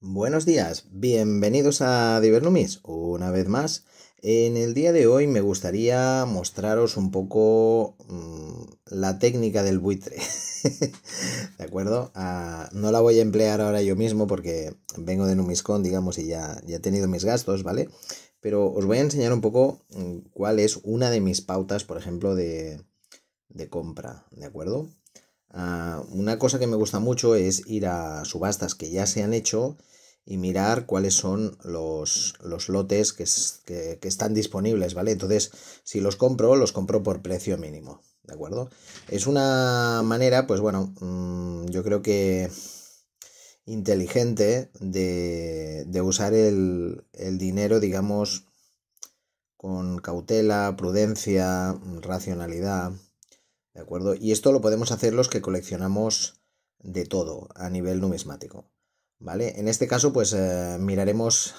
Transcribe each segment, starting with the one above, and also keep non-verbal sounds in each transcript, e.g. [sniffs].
Buenos días, bienvenidos a Divernumis una vez más. En el día de hoy me gustaría mostraros un poco mm, la técnica del buitre. [laughs] ¿De acuerdo? Ah, no la voy a emplear ahora yo mismo porque vengo de Numiscon, digamos, y ya, ya he tenido mis gastos, ¿vale? Pero os voy a enseñar un poco mm, cuál es una de mis pautas, por ejemplo, de, de compra, ¿de acuerdo? Ah, una cosa que me gusta mucho es ir a subastas que ya se han hecho y mirar cuáles son los, lotes que, están disponibles, ¿vale? Entonces, si los compro, los compro por precio mínimo, ¿de acuerdo? Es una manera, pues bueno, mm, yo creo que inteligente de, usar el dinero, digamos, con cautela, prudencia, racionalidad, acuerdo? Y esto lo podemos hacer los que coleccionamos de todo a nivel numismático. ¿Vale? En este caso, pues eh, miraremos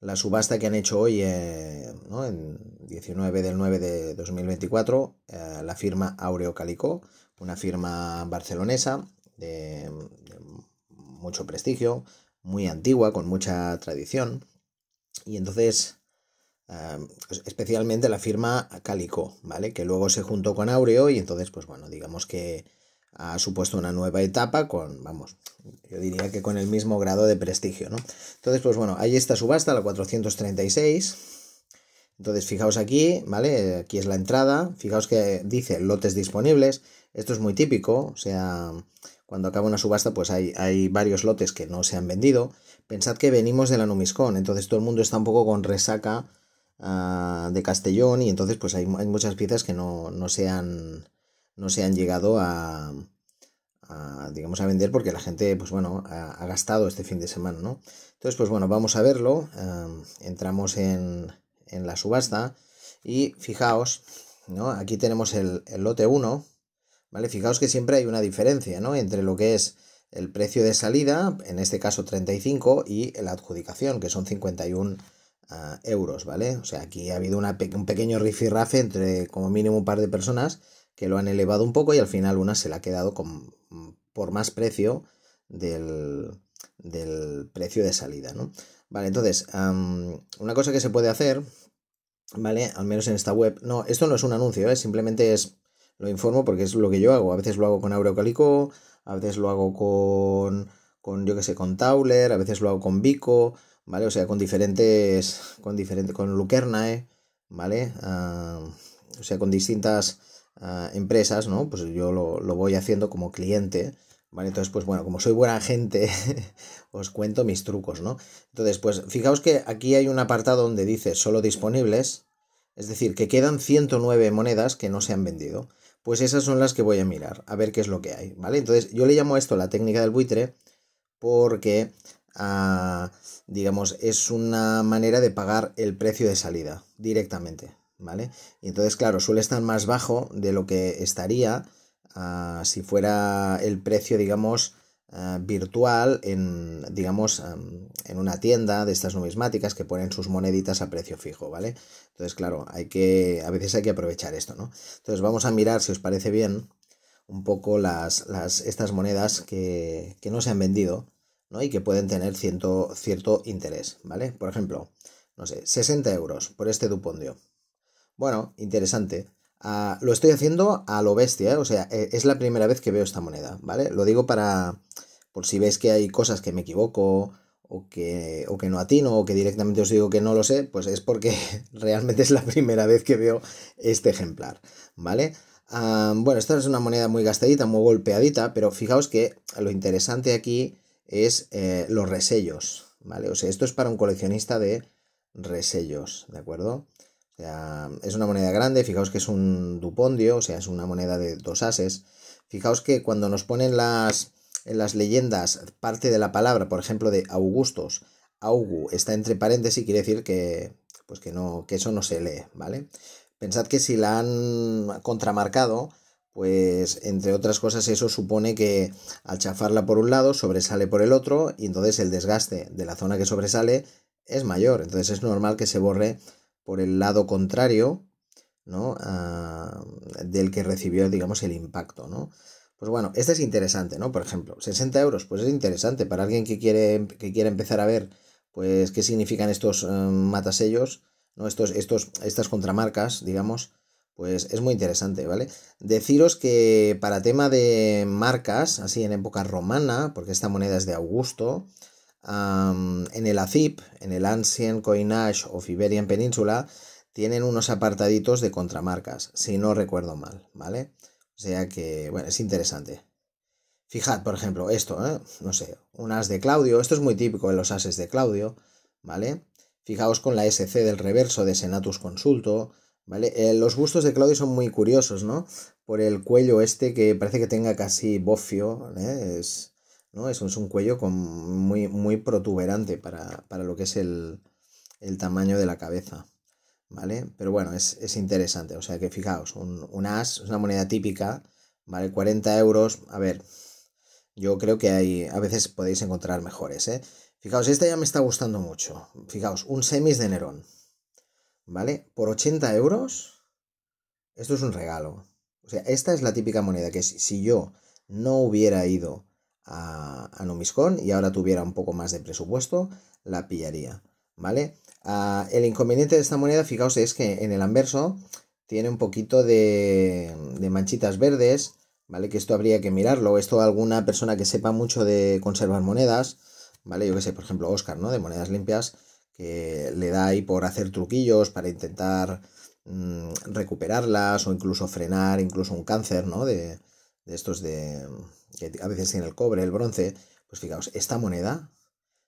la subasta que han hecho hoy, eh, en 19 del 9 de 2024, eh, la firma Aureo Calico, una firma barcelonesa de, mucho prestigio, muy antigua, con mucha tradición. Y entonces pues especialmente la firma Calico, ¿vale? Que luego se juntó con Aureo y entonces, pues bueno, digamos que ha supuesto una nueva etapa con, vamos, yo diría que con el mismo grado de prestigio, ¿no? Entonces, pues bueno, ahí está subasta, la 436. Entonces, fijaos aquí, ¿vale? Aquí es la entrada. Fijaos que dice lotes disponibles. Esto es muy típico, o sea, cuando acaba una subasta, pues hay, hay, varios lotes que no se han vendido. Pensad que venimos de la Numiscon, entonces todo el mundo está un poco con resaca Ah, de Castellón y entonces pues hay, muchas piezas que no, se han, no se han llegado a, digamos, a vender porque la gente, pues bueno, ha, gastado este fin de semana, ¿no? Entonces, pues bueno, vamos a verlo. Em, entramos en, en, la subasta y fijaos, ¿no? Aquí tenemos el, lote 1, ¿vale? Fijaos que siempre hay una diferencia, ¿no? Entre lo que es el precio de salida, en este caso 35, y la adjudicación, que son 51 euros, ¿vale? O sea, aquí ha habido un pequeño rifirrafe entre como mínimo un par de personas que lo han elevado un poco y al final una se la ha quedado con, por más precio del, del precio de salida, ¿no? Vale, entonces, una cosa que se puede hacer, ¿vale? Al menos en esta web. No, esto no es un anuncio, ¿eh? simplemente es, lo informo porque es lo que yo hago. A veces lo hago con Aureo a veces lo hago con, con yo que sé, con Tauler, a veces lo hago con Vico... ¿vale? O sea, con diferentes, con diferente con Lucernae, ¿eh? ¿vale? Ah, o sea, con distintas ah, empresas, ¿no? Pues yo lo, voy haciendo como cliente, ¿vale? Entonces, pues bueno, como soy buena gente, [laughs] os cuento mis trucos, ¿no? Entonces, pues fijaos que aquí hay un apartado donde dice solo disponibles, es decir, que quedan 109 monedas que no se han vendido. Pues esas son las que voy a mirar, a ver qué es lo que hay, ¿vale? Entonces, yo le llamo a esto la técnica del buitre porque... Ah, digamos, es una manera de pagar el precio de salida directamente, ¿vale? Y entonces, claro, suele estar más bajo de lo que estaría ah, si fuera el precio, digamos, ah, virtual en, digamos, ah, en una tienda de estas numismáticas que ponen sus moneditas a precio fijo, ¿vale? Entonces, claro, hay que, a veces hay que aprovechar esto, ¿no? Entonces, vamos a mirar, si os parece bien, un poco las, estas monedas que, que no se han vendido ¿no? Y que pueden tener cierto, cierto interés, ¿vale? Por ejemplo, no sé, 60 euros por este Dupondio. Bueno, interesante. Ah, lo estoy haciendo a lo bestia, ¿eh? o sea, eh, es la primera vez que veo esta moneda, ¿vale? Lo digo para, por si veis que hay cosas que me equivoco o que, que no atino o que directamente os digo que no lo sé, pues es porque [laughs] realmente es la primera vez que veo este ejemplar, ¿vale? Ah, bueno, esta es una moneda muy gastadita, muy golpeadita, pero fijaos que lo interesante aquí es eh, los resellos, ¿vale? O sea, esto es para un coleccionista de resellos, ¿de acuerdo? O sea, es una moneda grande, fijaos que es un dupondio, o sea, es una moneda de dos ases. Fijaos que cuando nos ponen las, en las leyendas parte de la palabra, por ejemplo, de Augustos, Augu está entre paréntesis, quiere decir que, pues que, no, que eso no se lee, ¿vale? Pensad que si la han contramarcado, pues entre otras cosas eso supone que al chafarla por un lado sobresale por el otro y entonces el desgaste de la zona que sobresale es mayor. Entonces es normal que se borre por el lado contrario ¿no? Ah, del que recibió digamos el impacto. ¿no? Pues bueno, este es interesante, ¿no? Por ejemplo, 60 euros, pues es interesante para alguien que quiere, que quiere empezar a ver pues qué significan estos eh, matasellos, ¿no? estos, estos, estas contramarcas, digamos pues es muy interesante, ¿vale? Deciros que para tema de marcas, así en época romana, porque esta moneda es de Augusto, en el ACIP, en el Ancient Coinage of Iberian Peninsula, tienen unos apartaditos de contramarcas, si no recuerdo mal, ¿vale? O sea que, bueno, es interesante. Fijad, por ejemplo, esto, ¿eh? no sé, un as de Claudio, esto es muy típico de los ases de Claudio, ¿vale? Fijaos con la SC del reverso de Senatus Consulto, eh, los gustos de Claudio son muy curiosos, ¿no? Por el cuello este que parece que tenga casi bofio, ¿eh? es, ¿no? un, cuello con muy, muy protuberante para, lo que es el, tamaño de la cabeza, ¿vale? Pero bueno, es, interesante, o sea que fijaos, un, un, as es una moneda típica, ¿vale? 40 euros, a ver, yo creo que hay, a veces podéis encontrar mejores, ¿eh? Fijaos, esta ya me está gustando mucho, fijaos, un semis de Nerón. ¿vale? Por 80 euros, esto es un regalo. O sea, esta es la típica moneda que si yo no hubiera ido a, a Numiscon y ahora tuviera un poco más de presupuesto, la pillaría, ¿vale? Ah, el inconveniente de esta moneda, fijaos, es que en el anverso tiene un poquito de, de manchitas verdes, ¿vale? Que esto habría que mirarlo. Esto alguna persona que sepa mucho de conservar monedas, ¿vale? Yo que sé, por ejemplo, Oscar, ¿no? De monedas limpias, eh, le da ahí por hacer truquillos para intentar mm, recuperarlas o incluso frenar incluso un cáncer, ¿no? De, estos de que a veces en el cobre, el bronce. Pues fijaos, esta moneda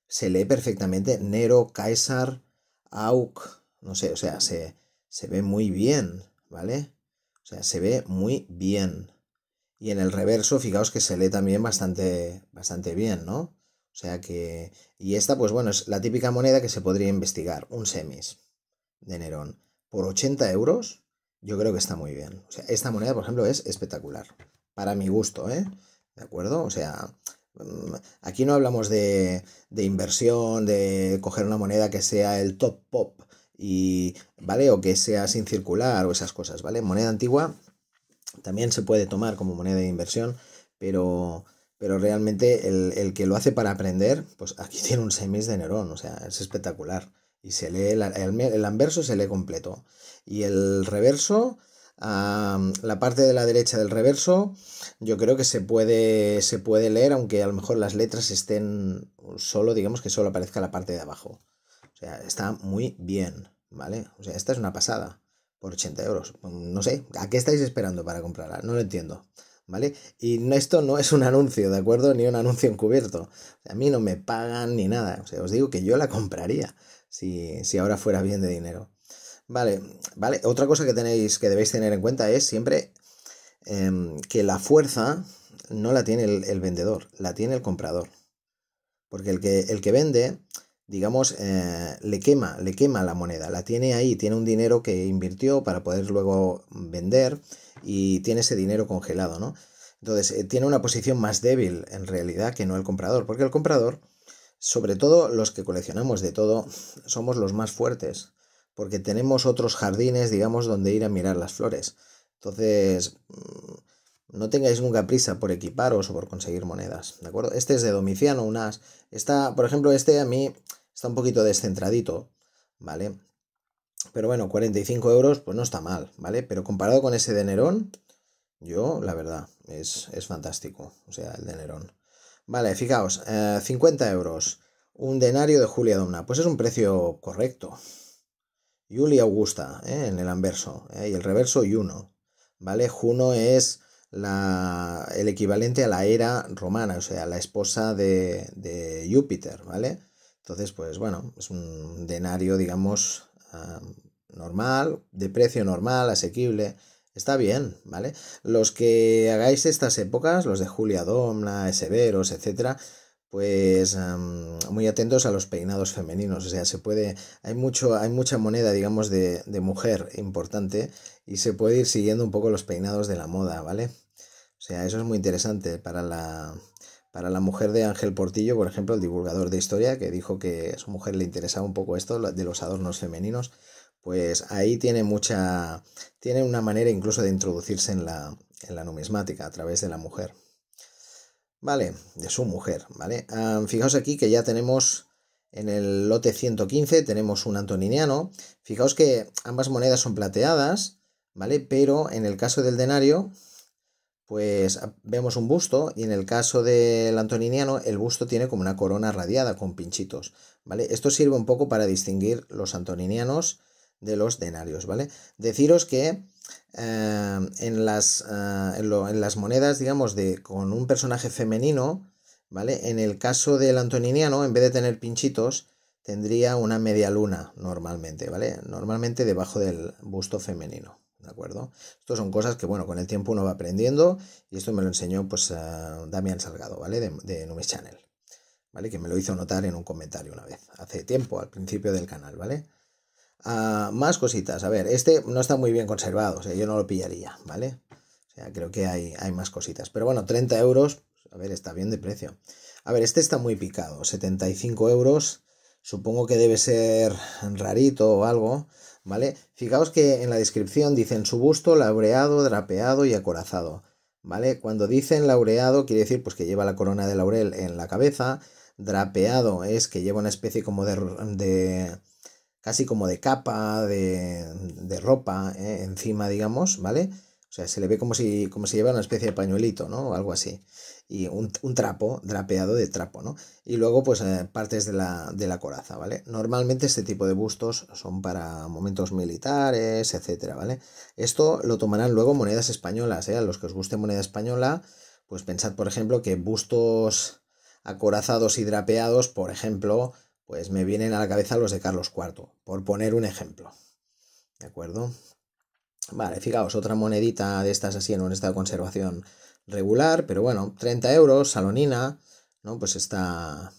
se lee perfectamente Nero, Caesar, Auk, no sé, o sea, se, se ve muy bien, ¿vale? O sea, se ve muy bien. Y en el reverso, fijaos que se lee también bastante, bastante bien, ¿no? O sea que... Y esta, pues bueno, es la típica moneda que se podría investigar, un semis de Nerón. Por 80 euros, yo creo que está muy bien. O sea, esta moneda, por ejemplo, es espectacular. Para mi gusto, ¿eh? ¿De acuerdo? O sea, mm, aquí no hablamos de, de inversión, de coger una moneda que sea el top pop y vale o que sea sin circular o esas cosas vale moneda antigua también se puede tomar como moneda de inversión pero pero realmente el, que lo hace para aprender, pues aquí [laughs] tiene un semis de Nerón, o sea, es espectacular. Y se lee, el, anverso se lee completo. Y el reverso, la parte de la derecha del reverso, yo creo que se puede, se puede leer, aunque a lo mejor las letras estén solo, digamos que solo aparezca la parte de abajo. O sea, está muy bien, ¿vale? O sea, esta es una pasada por 80 euros. No sé, ¿a qué estáis esperando para comprarla? No lo entiendo. ¿vale? Y esto no es un anuncio, ¿de acuerdo? Ni un anuncio encubierto. A mí no me pagan ni nada. sea, os digo que yo la compraría si, si ahora fuera bien de dinero. Vale, vale. Otra cosa que tenéis, que debéis tener en cuenta es siempre em, que la fuerza no la tiene el, el vendedor, la tiene el comprador. Porque el que, el que vende digamos, eh, le quema, le quema la moneda, la tiene ahí, tiene un dinero que invirtió para poder luego vender y tiene ese dinero congelado, ¿no? Entonces, eh, tiene una posición más débil en realidad que no el comprador, porque el comprador, sobre todo los que coleccionamos de todo, [sniffs] somos los más fuertes, porque tenemos otros jardines, digamos, donde ir a mirar las flores. Entonces, mm, no tengáis nunca prisa por equiparos o por conseguir monedas, ¿de acuerdo? Este es de Domiciano, unas está Esta, por ejemplo, este a mí Está un poquito descentradito, ¿vale? Pero bueno, 45 euros, pues no está mal, ¿vale? Pero comparado con ese de Nerón, yo, la verdad, es, es fantástico. O sea, el de Nerón. Vale, fijaos, 50 eh, euros. Un denario de Julia Domna. Pues es un precio correcto. Julia Augusta, eh, en el anverso. Eh, y el reverso, Juno. ¿Vale? Juno es la, el equivalente a la era romana, o sea, la esposa de, de Júpiter, ¿vale? Entonces, pues bueno, es un denario, digamos, ah, normal, de precio normal, asequible. Está bien, ¿vale? Los que hagáis estas épocas, los de Julia Domna, Severos, etcétera, pues muy atentos a los peinados femeninos. O sea, se puede. Hay mucho, hay mucha moneda, digamos, de, de mujer importante. Y se puede ir siguiendo un poco los peinados de la moda, ¿vale? O sea, eso es muy interesante para la para la mujer de Ángel Portillo, por ejemplo, el divulgador de historia, que dijo que a su mujer le interesaba un poco esto de los adornos femeninos, pues ahí tiene mucha. tiene una manera incluso de introducirse en la, en la numismática a través de la mujer. Vale, de su mujer, ¿vale? fijaos aquí que ya tenemos en el lote 115 tenemos un antoniniano. Fijaos que ambas monedas son plateadas, ¿vale? Pero en el caso del denario, pues ah, vemos un busto y en el caso del antoniniano el busto tiene como una corona radiada con pinchitos, ¿vale? Esto sirve un poco para distinguir los antoninianos de los denarios, ¿vale? Deciros que eh, en, las, eh, en, en, las, monedas, digamos, de, con un personaje femenino, ¿vale? En el caso del antoniniano, en vez de tener pinchitos, tendría una media luna normalmente, ¿vale? Normalmente debajo del busto femenino. ¿de acuerdo? Estos son cosas que, bueno, con el tiempo uno va aprendiendo y esto me lo enseñó, pues, a eh, Damián Salgado, ¿vale? De, de Numis Channel, ¿vale? Que me lo hizo notar en un comentario una vez, hace tiempo, al principio del canal, ¿vale? Ah, más cositas, a ver, este no está muy bien conservado, o sea, yo no lo pillaría, ¿vale? O sea, creo que hay, hay más cositas, pero bueno, 30 euros, a ver, está bien de precio. A ver, este está muy picado, 75 euros, supongo que debe ser rarito o algo, ¿vale? Fijaos que en la descripción dicen su busto laureado, drapeado y acorazado, ¿vale? Cuando dicen laureado quiere decir pues que lleva la corona de laurel en la cabeza, drapeado es que lleva una especie como de, de casi como de capa, de, de ropa ¿eh? encima, digamos, ¿vale? O sea, se le ve como si, como si lleva una especie de pañuelito, ¿no? O algo así y un, trapo drapeado de trapo, ¿no? Y luego, pues, eh, partes de la, de la coraza, ¿vale? Normalmente este tipo de bustos son para momentos militares, etcétera, ¿vale? Esto lo tomarán luego monedas españolas, ¿eh? A los que os guste moneda española, pues pensad, por ejemplo, que bustos acorazados y drapeados, por ejemplo, pues me vienen a la cabeza los de Carlos IV, por poner un ejemplo. ¿De acuerdo? Vale, fijaos, otra monedita de estas así en un estado de conservación regular, pero bueno, 30 euros, salonina, ¿no? Pues está,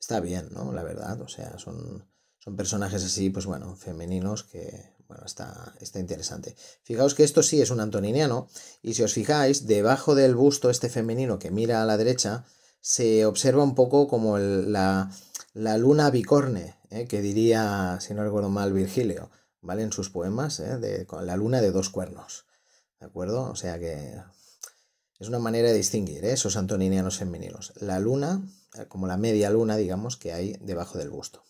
está bien, ¿no? La verdad, o sea, son, son personajes así, pues bueno, femeninos que, bueno, está, está interesante. Fijaos que esto sí es un antoniniano, y si os fijáis, debajo del busto este femenino que mira a la derecha, se observa un poco como la, la, luna bicorne, ¿eh? que diría, si no recuerdo mal, Virgilio, ¿vale? En sus poemas, ¿eh? de, con la luna de dos cuernos, ¿de acuerdo? O sea que es una manera de distinguir ¿eh? esos antoninianos femeninos. La luna, eh, como la media luna, digamos, que hay debajo del busto.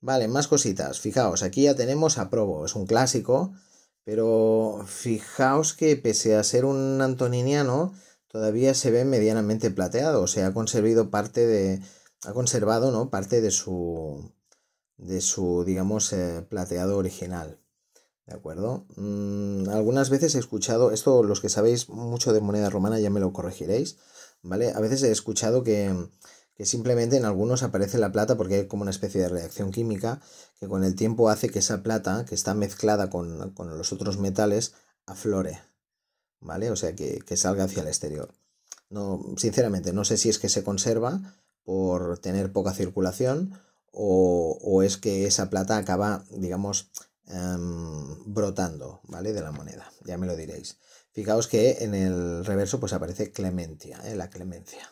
Vale, más cositas. Fijaos, aquí ya tenemos a Probo, es un clásico, pero fijaos que pese a ser un antoniniano, todavía se ve medianamente plateado, o sea, ha conservado parte de, ha conservado, ¿no? parte de su, de su, digamos, eh, plateado original. ¿De acuerdo? Mm, algunas veces he escuchado, esto los que sabéis mucho de moneda romana ya me lo corregiréis, ¿vale? A veces he escuchado que, simplemente en algunos aparece la plata porque hay como una especie de reacción química que con el tiempo hace que esa plata que está mezclada con, los otros metales aflore, ¿vale? O sea, que, salga hacia el exterior. No, sinceramente, no sé si es que se conserva por tener poca circulación o, o es que esa plata acaba, digamos, Em, brotando, ¿vale? De la moneda, ya me lo diréis. Fijaos que en el reverso pues aparece clemencia, ¿eh? la clemencia.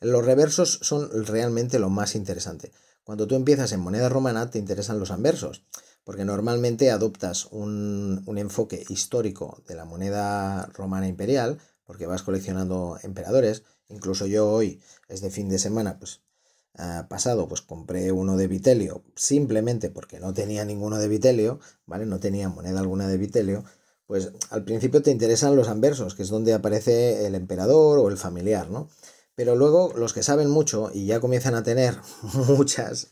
Los reversos son realmente lo más interesante. Cuando tú empiezas en moneda romana te interesan los anversos, porque normalmente adoptas un, enfoque histórico de la moneda romana imperial, porque vas coleccionando emperadores. Incluso yo hoy, de este fin de semana, pues pasado pues compré uno de Vitelio simplemente porque no tenía ninguno de Vitelio, ¿vale? No tenía moneda alguna de Vitelio, pues al principio te interesan los anversos, que es donde aparece el emperador o el familiar, ¿no? Pero luego los que saben mucho y ya comienzan a tener [laughs] muchas,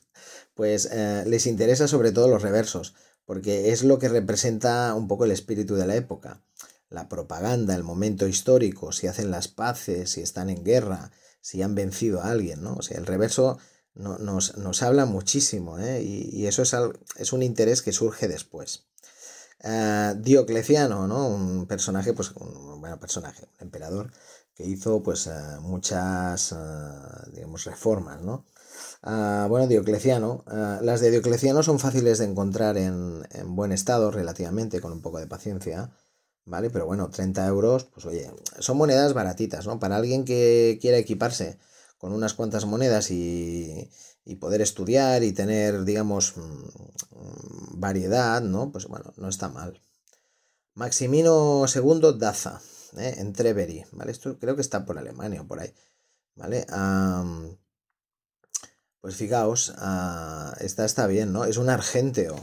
pues eh, les interesa sobre todo los reversos, porque es lo que representa un poco el espíritu de la época. La propaganda, el momento histórico, si hacen las paces, si están en guerra, si han vencido a alguien, ¿no? O sea, el reverso nos, habla muchísimo, ¿eh? y, eso es, es, un interés que surge después. Ah, Diocleciano, ¿no? Un personaje, pues, un, bueno, personaje, emperador que hizo, pues, ah, muchas, ah, digamos, reformas, ¿no? bueno, Diocleciano, las de Diocleciano son fáciles de encontrar en, en buen estado, relativamente, con un poco de paciencia, ¿vale? Pero bueno, 30 euros, pues oye, son monedas baratitas, ¿no? Para alguien que quiera equiparse con unas cuantas monedas y, poder estudiar y tener, digamos, mm, mm, variedad, ¿no? Pues bueno, no está mal. Maximino II Daza, ¿eh? en Treveri, ¿vale? Esto creo que está por Alemania o por ahí, ¿vale? pues fijaos, ah, esta está bien, ¿no? Es un argenteo.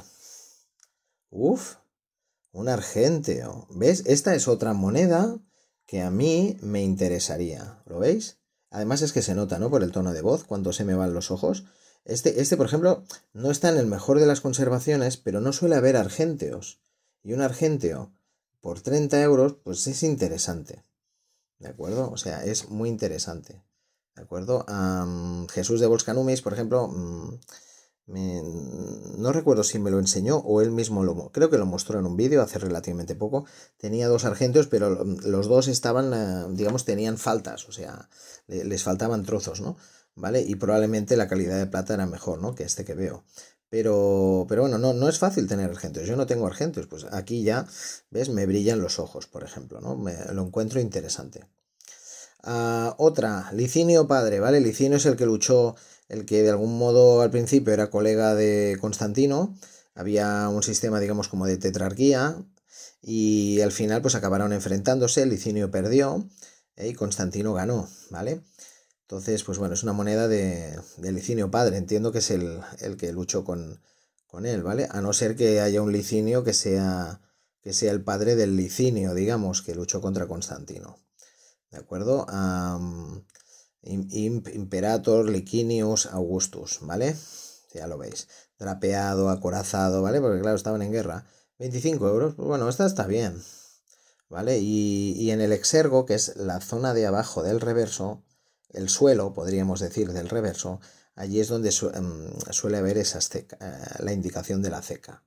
Uf, un argenteo. ¿Ves? Esta es otra moneda que a mí me interesaría. ¿Lo veis? Además es que se nota, ¿no? Por el tono de voz, cuando se me van los ojos. Este, este, por ejemplo, no está en el mejor de las conservaciones, pero no suele haber argenteos. Y un argenteo por 30 euros, pues es interesante. ¿De acuerdo? O sea, es muy interesante. ¿De acuerdo? Jesús de volscanumis por ejemplo, mm, no recuerdo si me lo enseñó o él mismo lo... Creo que lo mostró en un vídeo hace relativamente poco. Tenía dos argentos pero los dos estaban, eh, digamos, tenían faltas, o sea, les faltaban trozos, ¿no? ¿Vale? Y probablemente la calidad de plata era mejor, ¿no? Que este que veo. Pero, pero bueno, no, no es fácil tener argentos. Yo no tengo argentos. Pues aquí ya, ¿ves? Me brillan los ojos, por ejemplo, ¿no? lo encuentro interesante. Ah, otra, Licinio padre, ¿vale? Licinio es el que luchó el que de algún modo al principio era colega de Constantino, había un sistema, digamos, como de tetrarquía, y al final pues acabaron enfrentándose, Licinio perdió eh, y Constantino ganó, ¿vale? Entonces, pues bueno, es una moneda de, Licinio padre, entiendo que es el, que luchó con, él, ¿vale? A no ser que haya un Licinio que sea, que sea el padre del Licinio, digamos, que luchó contra Constantino, ¿de acuerdo? Imperator, Licinius, Augustus, ¿vale? Ya lo veis. Drapeado, acorazado, ¿vale? Porque claro, estaban en guerra. 25 euros, pues bueno, esta está bien. ¿Vale? Y, en el exergo, que es la zona de abajo del reverso, el suelo, podríamos decir, del reverso, allí es donde em, suele haber esas ceca, eh, la indicación de la ceca.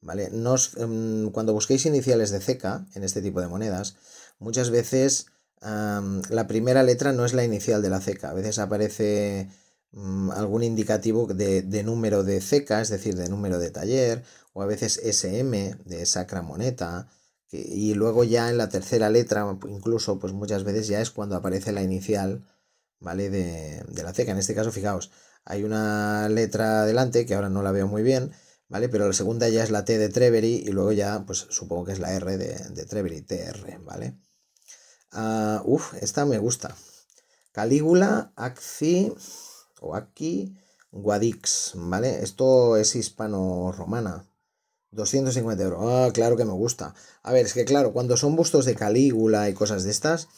¿Vale? Nos, em, cuando busquéis iniciales de ceca en este tipo de monedas, muchas veces la primera letra no es la inicial de la ceca. A veces aparece mm, algún indicativo de, número de ceca, es decir, de número de taller, o a veces SM, de sacra moneta. y luego ya en la tercera letra, incluso pues muchas veces ya es cuando aparece la inicial, ¿vale? De, la ceca. En este caso, fijaos, hay una letra adelante que ahora no la veo muy bien, ¿vale? Pero la segunda ya es la T de Treveri, y luego ya, pues supongo que es la R de, de Trevery, TR, ¿vale? Ah, uf, esta me gusta. Calígula, Axi, o aquí, Guadix, ¿vale? Esto es hispano-romana. 250 euros. Ah, claro que me gusta. A ver, es que claro, cuando son bustos de Calígula y cosas de estas,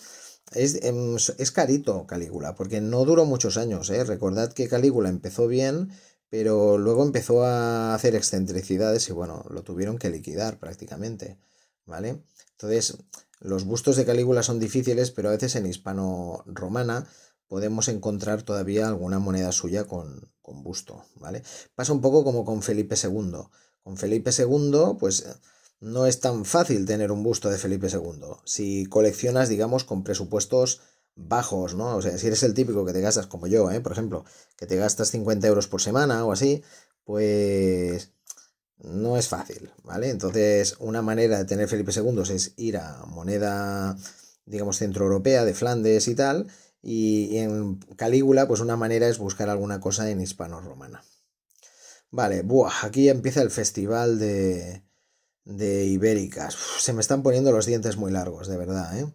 es, em, es carito Calígula, porque no duró muchos años, ¿eh? Recordad que Calígula empezó bien, pero luego empezó a hacer excentricidades y bueno, lo tuvieron que liquidar prácticamente, ¿vale? Entonces, los bustos de Calígula son difíciles, pero a veces en hispano-romana podemos encontrar todavía alguna moneda suya con, busto, ¿vale? Pasa un poco como con Felipe II. Con Felipe II, pues no es tan fácil tener un busto de Felipe II. Si coleccionas, digamos, con presupuestos bajos, ¿no? O sea, si eres el típico que te gastas como yo, ¿eh? Por ejemplo, que te gastas 50 euros por semana o así, pues no es fácil, ¿vale? Entonces, una manera de tener Felipe II es ir a moneda, digamos, centroeuropea, de Flandes y tal, y en Calígula, pues una manera es buscar alguna cosa en hispano-romana. Vale, buah, aquí empieza el festival de, de ibéricas. se me están poniendo los dientes muy largos, de verdad, ¿eh?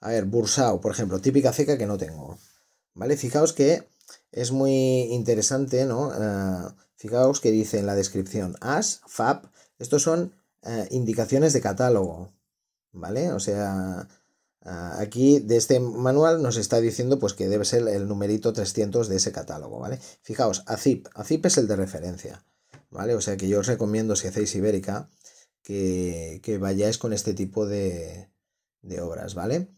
A ver, Bursao, por ejemplo, típica ceca que no tengo. ¿Vale? Fijaos que es muy interesante, ¿no? Ah, Fijaos que dice en la descripción as, FAP, estos son eh, indicaciones de catálogo, ¿vale? O sea, eh, aquí de este manual nos está diciendo pues que debe ser el numerito 300 de ese catálogo, ¿vale? Fijaos, ACIP, ACIP es el de referencia, ¿vale? O sea que yo os recomiendo si hacéis Ibérica que, que vayáis con este tipo de, obras, ¿vale?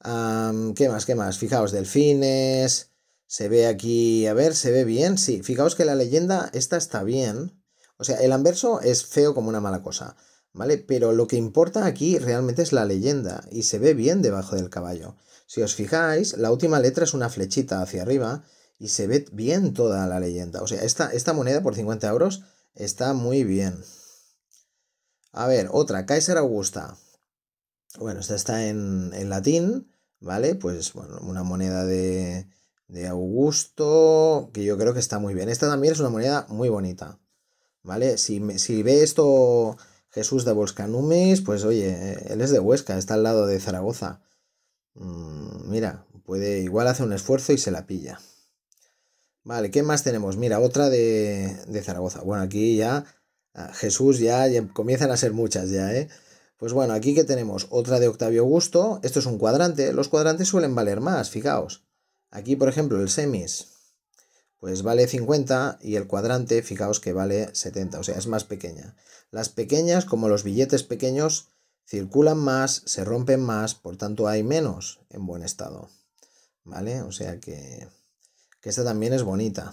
¿Qué más? ¿Qué más? Fijaos, delfines, se ve aquí, a ver, se ve bien, sí. Fijaos que la leyenda esta está bien. O sea, el anverso es feo como una mala cosa, ¿vale? Pero lo que importa aquí realmente es la leyenda y se ve bien debajo del caballo. Si os fijáis, la última letra es una flechita hacia arriba y se ve bien toda la leyenda. O sea, esta, esta moneda por 50 euros está muy bien. A ver, otra, Kaiser Augusta. Bueno, esta está en, en latín, ¿vale? Pues bueno, una moneda de, de Augusto, que yo creo que está muy bien. Esta también es una moneda muy bonita, ¿vale? Si, si ve esto Jesús de Numis, pues oye, eh, él es de Huesca, está al lado de Zaragoza. Mm, mira, puede, igual hace un esfuerzo y se la pilla. Vale, ¿qué más tenemos? Mira, otra de, de Zaragoza. Bueno, aquí ya ah, Jesús ya, ya, comienzan a ser muchas ya, ¿eh? Pues bueno, aquí que tenemos otra de Octavio Augusto. Esto es un cuadrante. Los cuadrantes suelen valer más, fijaos. Aquí, por ejemplo, el semis, pues vale 50 y el cuadrante, fijaos que vale 70, o sea, es más pequeña. Las pequeñas, como los billetes pequeños, circulan más, se rompen más, por tanto hay menos en buen estado. ¿Vale? O sea que, que esta también es bonita.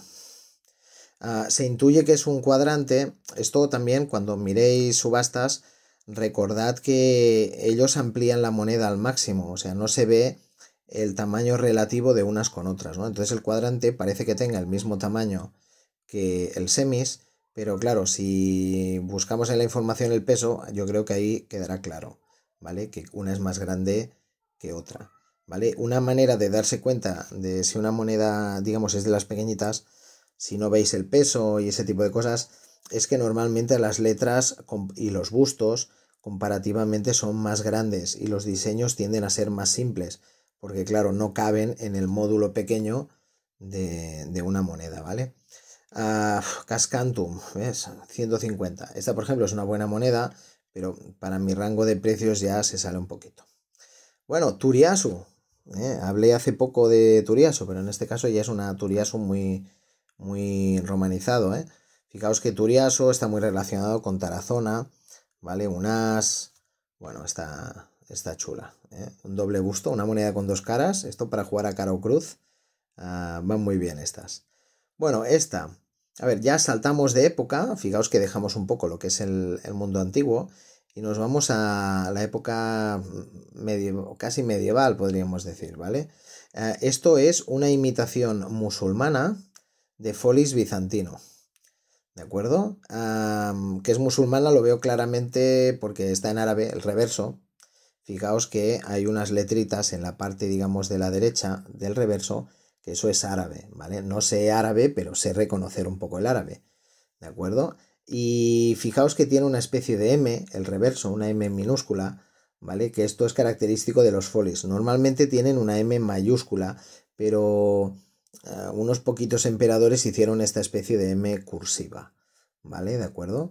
Ah, se intuye que es un cuadrante. Esto también, cuando miréis subastas, recordad que ellos amplían la moneda al máximo, o sea, no se ve el tamaño relativo de unas con otras, ¿no? Entonces el cuadrante parece que tenga el mismo tamaño que el semis, pero claro, si buscamos en la información el peso, yo creo que ahí quedará claro, ¿vale? Que una es más grande que otra, ¿vale? Una manera de darse cuenta de si una moneda, digamos, es de las pequeñitas, si no veis el peso y ese tipo de cosas, es que normalmente las letras y los bustos comparativamente son más grandes y los diseños tienden a ser más simples porque claro, no caben en el módulo pequeño de, una moneda, ¿vale? Ah, Cascantum, ¿ves? 150. Esta, por ejemplo, es una buena moneda, pero para mi rango de precios ya se sale un poquito. Bueno, Turiasu. ¿eh? Hablé hace poco de Turiasu, pero en este caso ya es una Turiasu muy, muy romanizado. ¿eh? Fijaos que Turiasu está muy relacionado con Tarazona, ¿vale? Un as. Bueno, está, está chula. ¿eh? Un doble busto, una moneda con dos caras. Esto para jugar a cara o cruz. Ah, van muy bien estas. Bueno, esta. A ver, ya saltamos de época. Fijaos que dejamos un poco lo que es el, mundo antiguo. Y nos vamos a la época medio casi medieval, podríamos decir, ¿vale? Eh, esto es una imitación musulmana de Folis bizantino. ¿De acuerdo? Ah, que es musulmana lo veo claramente porque está en árabe, el reverso, Fijaos que hay unas letritas en la parte, digamos, de la derecha del reverso, que eso es árabe, ¿vale? No sé árabe, pero sé reconocer un poco el árabe, ¿de acuerdo? Y fijaos que tiene una especie de M, el reverso, una M minúscula, ¿vale? Que esto es característico de los folis. Normalmente tienen una M mayúscula, pero eh, unos poquitos emperadores hicieron esta especie de M cursiva, ¿vale? ¿De acuerdo?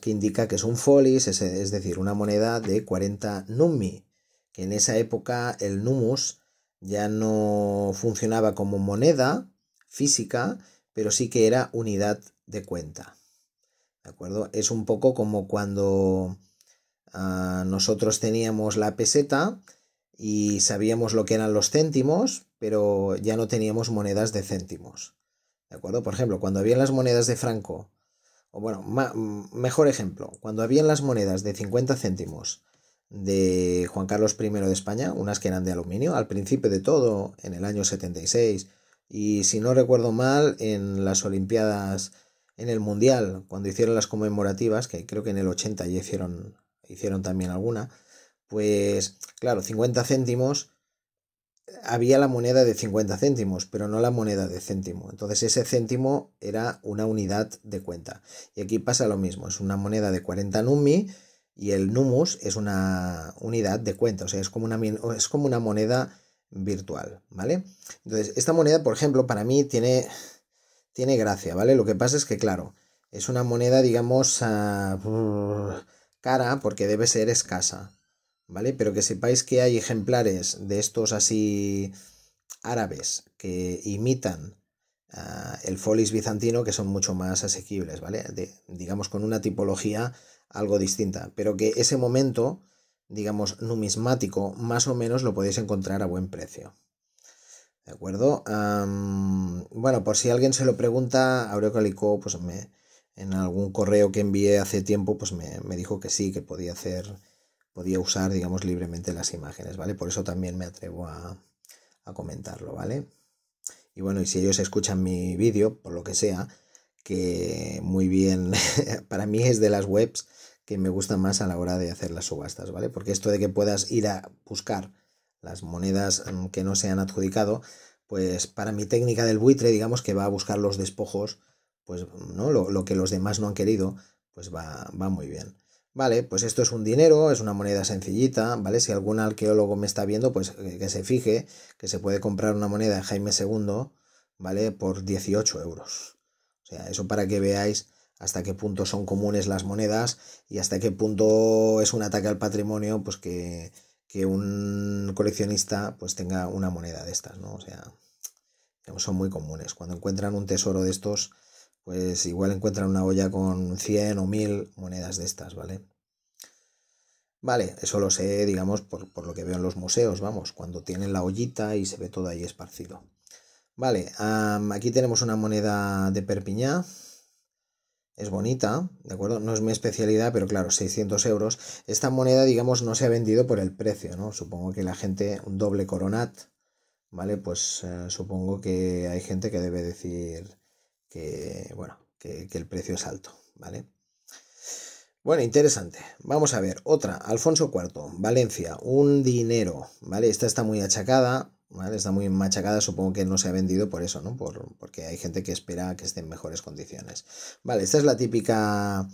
que indica que es un folis, es, decir, una moneda de 40 nummi, que en esa época el numus ya no funcionaba como moneda física, pero sí que era unidad de cuenta. ¿De acuerdo? Es un poco como cuando ah, nosotros teníamos la peseta y sabíamos lo que eran los céntimos, pero ya no teníamos monedas de céntimos. ¿De acuerdo? Por ejemplo, cuando había las monedas de franco o bueno, mm, mejor ejemplo, cuando habían las monedas de 50 céntimos de Juan Carlos I de España, unas que eran de aluminio, al principio de todo, en el año 76, y si no recuerdo mal, en las Olimpiadas, en el Mundial, cuando hicieron las conmemorativas, que creo que en el 80 ya hicieron, hicieron también alguna, pues claro, 50 céntimos había la moneda de 50 céntimos, pero no la moneda de céntimo. Entonces ese céntimo era una unidad de cuenta. Y aquí pasa lo mismo, es una moneda de 40 nummi y el numus es una unidad de cuenta, o sea, es como una, es como una moneda virtual, ¿vale? Entonces, esta moneda, por ejemplo, para mí tiene, tiene gracia, ¿vale? Lo que pasa es que, claro, es una moneda, digamos, ah, cara porque debe ser escasa, ¿vale? Pero que sepáis que hay ejemplares de estos así árabes que imitan ah, el folis bizantino que son mucho más asequibles, ¿vale? digamos con una tipología algo distinta, pero que ese momento, digamos, numismático, más o menos lo podéis encontrar a buen precio. ¿De acuerdo? bueno, por si alguien se lo pregunta, Aureo Calico pues en algún correo que envié hace tiempo, pues me dijo que sí, que podía hacer podía usar, digamos, libremente las imágenes, ¿vale? Por eso también me atrevo a, a comentarlo, ¿vale? Y bueno, y si ellos escuchan mi vídeo, por lo que sea, que muy bien, [laughs] para mí es de las webs que me gusta más a la hora de hacer las subastas, ¿vale? Porque esto de que puedas ir a buscar las monedas mm, que no se han adjudicado, pues para mi técnica del buitre, digamos que va a buscar los despojos, pues, ¿no? Lo, que los demás no han querido, pues va, va muy bien. Vale, pues esto es un dinero, es una moneda sencillita, ¿vale? Si algún arqueólogo me está viendo, pues eh, que se fije que se puede comprar una moneda de Jaime II, ¿vale? Por 18 euros. O sea, eso para que veáis hasta qué punto son comunes las monedas y hasta qué punto es un ataque al patrimonio, pues que, que un coleccionista pues tenga una moneda de estas, ¿no? O sea, son muy comunes. Cuando encuentran un tesoro de estos, pues igual encuentran una olla con 100 o 1000 monedas de estas, ¿vale? Vale, eso lo sé, digamos, por, lo que veo en los museos, vamos, cuando tienen la ollita y se ve todo ahí esparcido. Vale, aquí tenemos una moneda de Perpiñá. Es bonita, ¿de acuerdo? No es mi especialidad, pero claro, 600 euros. Esta moneda, digamos, no se ha vendido por el precio, ¿no? Supongo que la gente, un doble coronat, ¿vale? Pues eh, supongo que hay gente que debe decir, que, bueno, que, el precio es alto, ¿vale? Bueno, interesante. Vamos a ver, otra, Alfonso IV, Valencia, un dinero, ¿vale? Esta está muy achacada, ¿vale? Está muy machacada, supongo que no se ha vendido por eso, ¿no? Por, porque hay gente que espera que esté en mejores condiciones. Vale, esta es la típica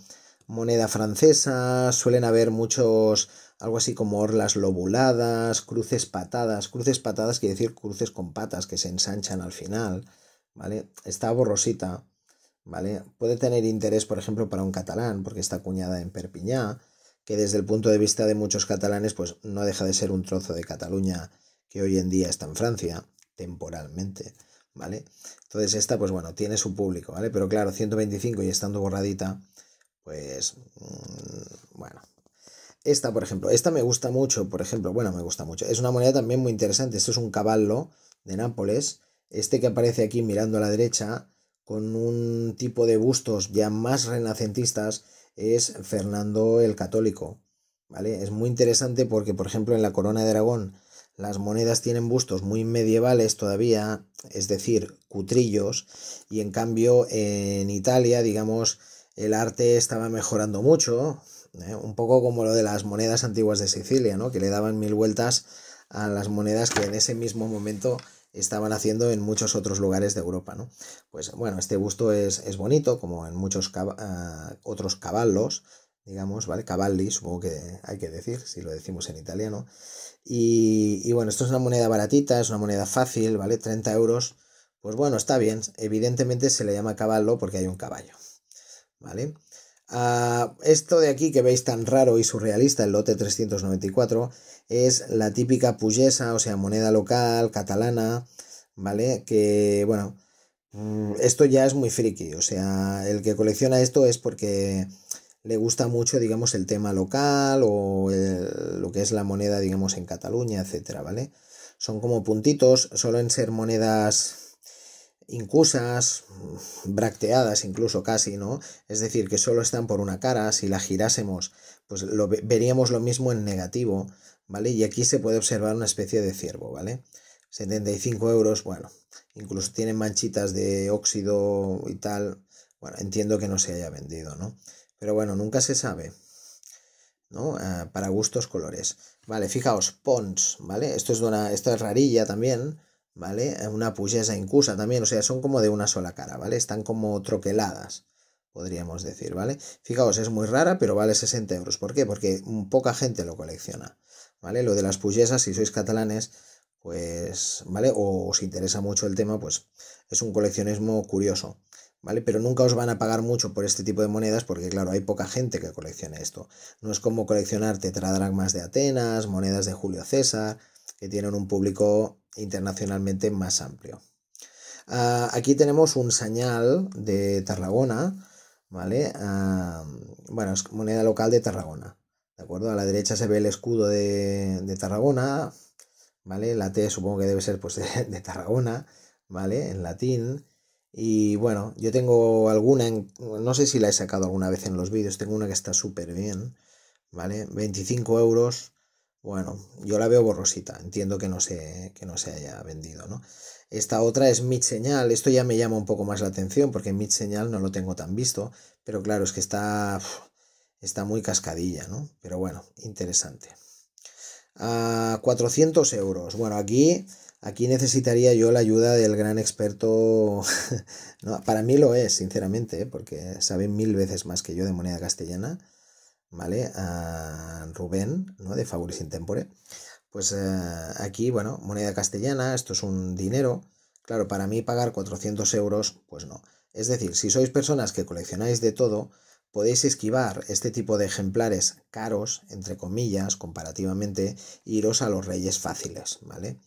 moneda francesa, suelen haber muchos, algo así como orlas lobuladas, cruces patadas, cruces patadas quiere decir cruces con patas que se ensanchan al final, ¿vale? Está borrosita, ¿vale? Puede tener interés, por ejemplo, para un catalán, porque está acuñada en Perpiñá, que desde el punto de vista de muchos catalanes, pues no deja de ser un trozo de Cataluña que hoy en día está en Francia, temporalmente, ¿vale? Entonces esta, pues bueno, tiene su público, ¿vale? Pero claro, 125 y estando borradita, pues, mm, bueno. Esta, por ejemplo, esta me gusta mucho, por ejemplo, bueno, me gusta mucho. Es una moneda también muy interesante. Esto es un caballo de Nápoles, este que aparece aquí mirando a la derecha, con un tipo de bustos ya más renacentistas, es Fernando el Católico. ¿Vale? Es muy interesante porque, por ejemplo, en la corona de Aragón las monedas tienen bustos muy medievales todavía, es decir, cutrillos, y en cambio en Italia, digamos, el arte estaba mejorando mucho, ¿eh? un poco como lo de las monedas antiguas de Sicilia, ¿no? que le daban mil vueltas a las monedas que en ese mismo momento estaban haciendo en muchos otros lugares de Europa, ¿no? Pues bueno, este busto es, bonito, como en muchos ah, otros caballos, digamos, ¿vale? Cavalli, supongo que hay que decir, si lo decimos en italiano. Y, y, bueno, esto es una moneda baratita, es una moneda fácil, ¿vale? 30 euros. Pues bueno, está bien. Evidentemente se le llama caballo porque hay un caballo, ¿vale? Ah, esto de aquí que veis tan raro y surrealista, el lote 394, es la típica puyesa, o sea, moneda local, catalana, ¿vale? Que, bueno, mm, esto ya es muy friki, o sea, el que colecciona esto es porque le gusta mucho, digamos, el tema local o lo que es la moneda, digamos, en Cataluña, etcétera, ¿vale? Son como puntitos, suelen ser monedas incusas, bracteadas incluso casi, ¿no? Es decir, que solo están por una cara, si la girásemos, pues lo, veríamos lo mismo en negativo, ¿vale? Y aquí se puede observar una especie de ciervo, ¿vale? 75 euros, bueno, incluso tienen manchitas de óxido y tal, bueno, entiendo que no se haya vendido, ¿no? Pero bueno, nunca se sabe, ¿no? Ah, para gustos colores. Vale, fijaos, Pons, ¿vale? Esto es, esto es rarilla también, ¿vale? Eh, una pugesa incusa también, o sea, son como de una sola cara, ¿vale? Están como troqueladas, podríamos decir, ¿vale? Fijaos, es muy rara, pero vale 60 euros. ¿Por qué? Porque poca gente lo colecciona, ¿vale? Lo de las puyesas, si sois catalanes, pues, ¿vale? O os interesa mucho el tema, pues es un coleccionismo curioso. ¿Vale? Pero nunca os van a pagar mucho por este tipo de monedas porque, claro, hay poca gente que coleccione esto. No es como coleccionar tetradragmas de Atenas, monedas de Julio César, que tienen un público internacionalmente más amplio. Ah, aquí tenemos un señal de Tarragona, ¿vale? Ah, bueno, es moneda local de Tarragona, ¿de acuerdo? A la derecha se ve el escudo de, Tarragona, ¿vale? La T supongo que debe ser pues, de, Tarragona, ¿vale? En latín. Y bueno, yo tengo alguna, no sé si la he sacado alguna vez en los vídeos, tengo una que está súper bien, ¿vale? 25 euros bueno, yo la veo borrosita, entiendo que no se, que no se haya vendido, ¿no? Esta otra es Mid Señal, esto ya me llama un poco más la atención porque Mid Señal no lo tengo tan visto, pero claro, es que está, está muy cascadilla, ¿no? Pero bueno, interesante. A 400 euros, bueno, aquí, aquí necesitaría yo la ayuda del gran experto, [laughs] para mí lo es, sinceramente, ¿eh? porque sabe mil veces más que yo de moneda castellana ¿vale? A Rubén, ¿no? De in Intempore. Pues eh, aquí, bueno, moneda castellana, esto es un dinero. Claro, para mí pagar 400 euros, pues no. Es decir, si sois personas que coleccionáis de todo, podéis esquivar este tipo de ejemplares caros, entre comillas, comparativamente, e iros a los reyes fáciles, ¿vale?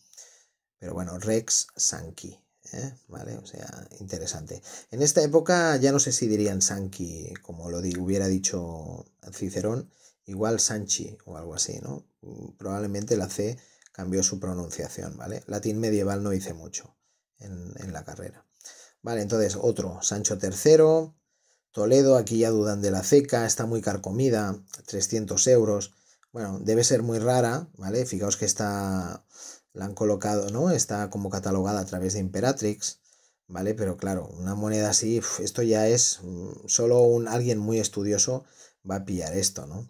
Pero bueno, Rex Sanqui. ¿eh? ¿Vale? O sea, interesante. En esta época ya no sé si dirían Sanchi, como lo hubiera dicho Cicerón, igual Sanchi o algo así, ¿no? Probablemente la C cambió su pronunciación, ¿vale? Latín medieval no hice mucho en, en la carrera. Vale, entonces otro, Sancho III, Toledo, aquí ya dudan de la ceca, está muy carcomida, 300 euros. Bueno, debe ser muy rara, ¿vale? Fijaos que está la han colocado, ¿no? Está como catalogada a través de Imperatrix, ¿vale? Pero claro, una moneda así, esto ya es, mm, solo un, alguien muy estudioso va a pillar esto, ¿no?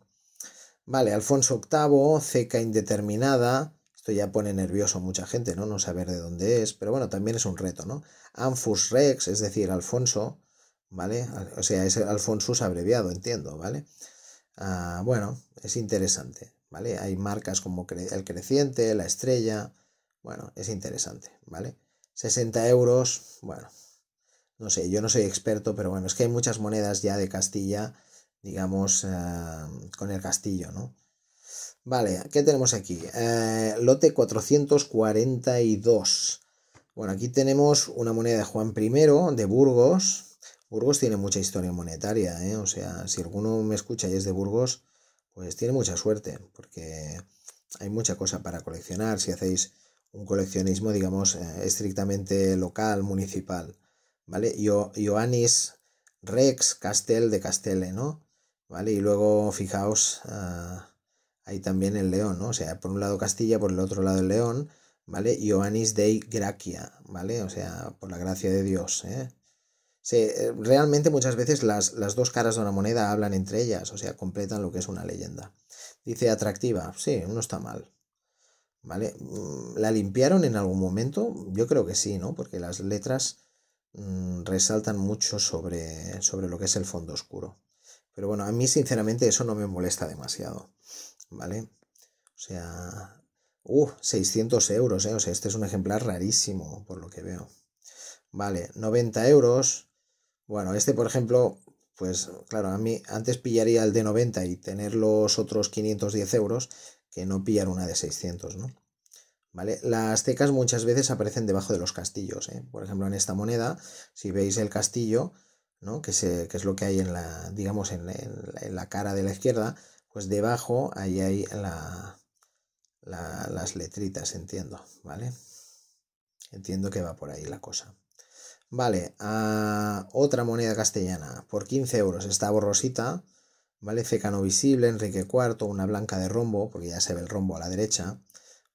Vale, Alfonso VIII, ceca indeterminada, esto ya pone nervioso a mucha gente, ¿no? No saber de dónde es, pero bueno, también es un reto, ¿no? Anfus Rex, es decir, Alfonso, ¿vale? O sea, es Alfonsus abreviado, entiendo, ¿vale? Ah, bueno, es interesante. Hay marcas como El Creciente, La Estrella, bueno, es interesante, ¿vale? 60 euros, bueno, no sé, yo no soy experto, pero bueno, es que hay muchas monedas ya de Castilla, digamos, eh, con el castillo, ¿no? Vale, ¿qué tenemos aquí? Eh, lote 442. Bueno, aquí tenemos una moneda de Juan I de Burgos. Burgos tiene mucha historia monetaria, ¿eh? o sea, si alguno me escucha y es de Burgos, pues tiene mucha suerte, porque hay mucha cosa para coleccionar si hacéis un coleccionismo, digamos, eh, estrictamente local, municipal, ¿vale? Yo, Ioannis Rex Castel de Castelle, ¿no? ¿Vale? Y luego, fijaos, ah, ahí hay también el León, ¿no? O sea, por un lado Castilla, por el otro lado el León, ¿vale? Ioannis Dei Gracia, ¿vale? O sea, por la gracia de Dios, ¿eh? Se, eh, realmente muchas veces las, dos caras de una moneda hablan entre ellas, o sea, completan lo que es una leyenda. Dice atractiva, sí, no está mal. ¿Vale? Mm, ¿La limpiaron en algún momento? Yo creo que sí, ¿no? Porque las letras mm, resaltan mucho sobre, sobre lo que es el fondo oscuro. Pero bueno, a mí sinceramente eso no me molesta demasiado, ¿vale? O sea, uh, 600 euros, ¿eh? O sea, este es un ejemplar rarísimo, por lo que veo. Vale, 90 euros, bueno, este por ejemplo, pues claro, a mí antes pillaría el de 90 y tener los otros 510 euros que no pillar una de 600, ¿no? ¿Vale? Las tecas muchas veces aparecen debajo de los castillos, ¿eh? Por ejemplo, en esta moneda, si veis el castillo, ¿no? Que, que es lo que hay en la, digamos, en, la cara de la izquierda, pues debajo ahí hay la, las letritas, entiendo, ¿vale? Entiendo que va por ahí la cosa. Vale, otra moneda castellana por 15 euros. Está borrosita, ¿vale? no visible, Enrique IV, una blanca de rombo, porque ya se ve el rombo a la derecha.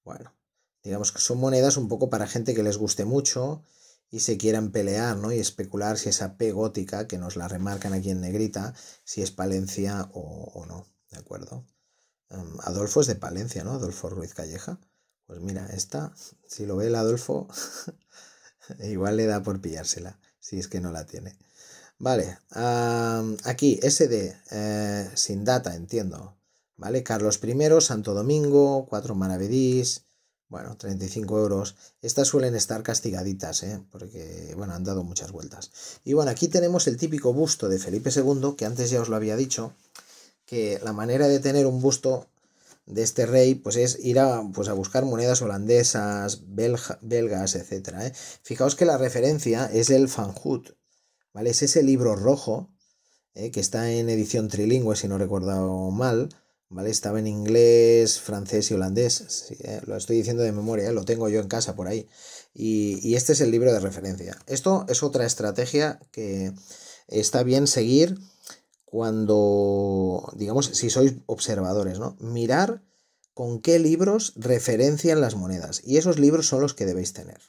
Bueno, digamos que son monedas un poco para gente que les guste mucho y se quieran pelear, ¿no? Y especular si esa P gótica, que nos la remarcan aquí en negrita, si es Palencia o, no, ¿de acuerdo? Em, Adolfo es de Palencia, ¿no? Adolfo Ruiz Calleja. Pues mira, esta, si lo ve el Adolfo, [laughs] E igual le da por pillársela, si es que no la tiene. Vale, aquí SD, eh, sin data, entiendo. Vale, Carlos I, Santo Domingo, cuatro maravedís, bueno, 35 euros. Estas suelen estar castigaditas, ¿eh? porque bueno, han dado muchas vueltas. Y bueno, aquí tenemos el típico busto de Felipe II, que antes ya os lo había dicho, que la manera de tener un busto de este rey pues es ir a, pues a buscar monedas holandesas, belgas, etcétera ¿eh? Fijaos que la referencia es el Fanhut, ¿vale? Es ese libro rojo ¿eh? que está en edición trilingüe, si no he mal, ¿vale? Estaba en inglés, francés y holandés, ¿eh? lo estoy diciendo de memoria, lo tengo yo en casa por ahí. Y, y este es el libro de referencia. Esto es otra estrategia que está bien seguir cuando, digamos, si sois observadores, ¿no? Mirar con qué libros referencian las monedas. Y esos libros son los que debéis tener.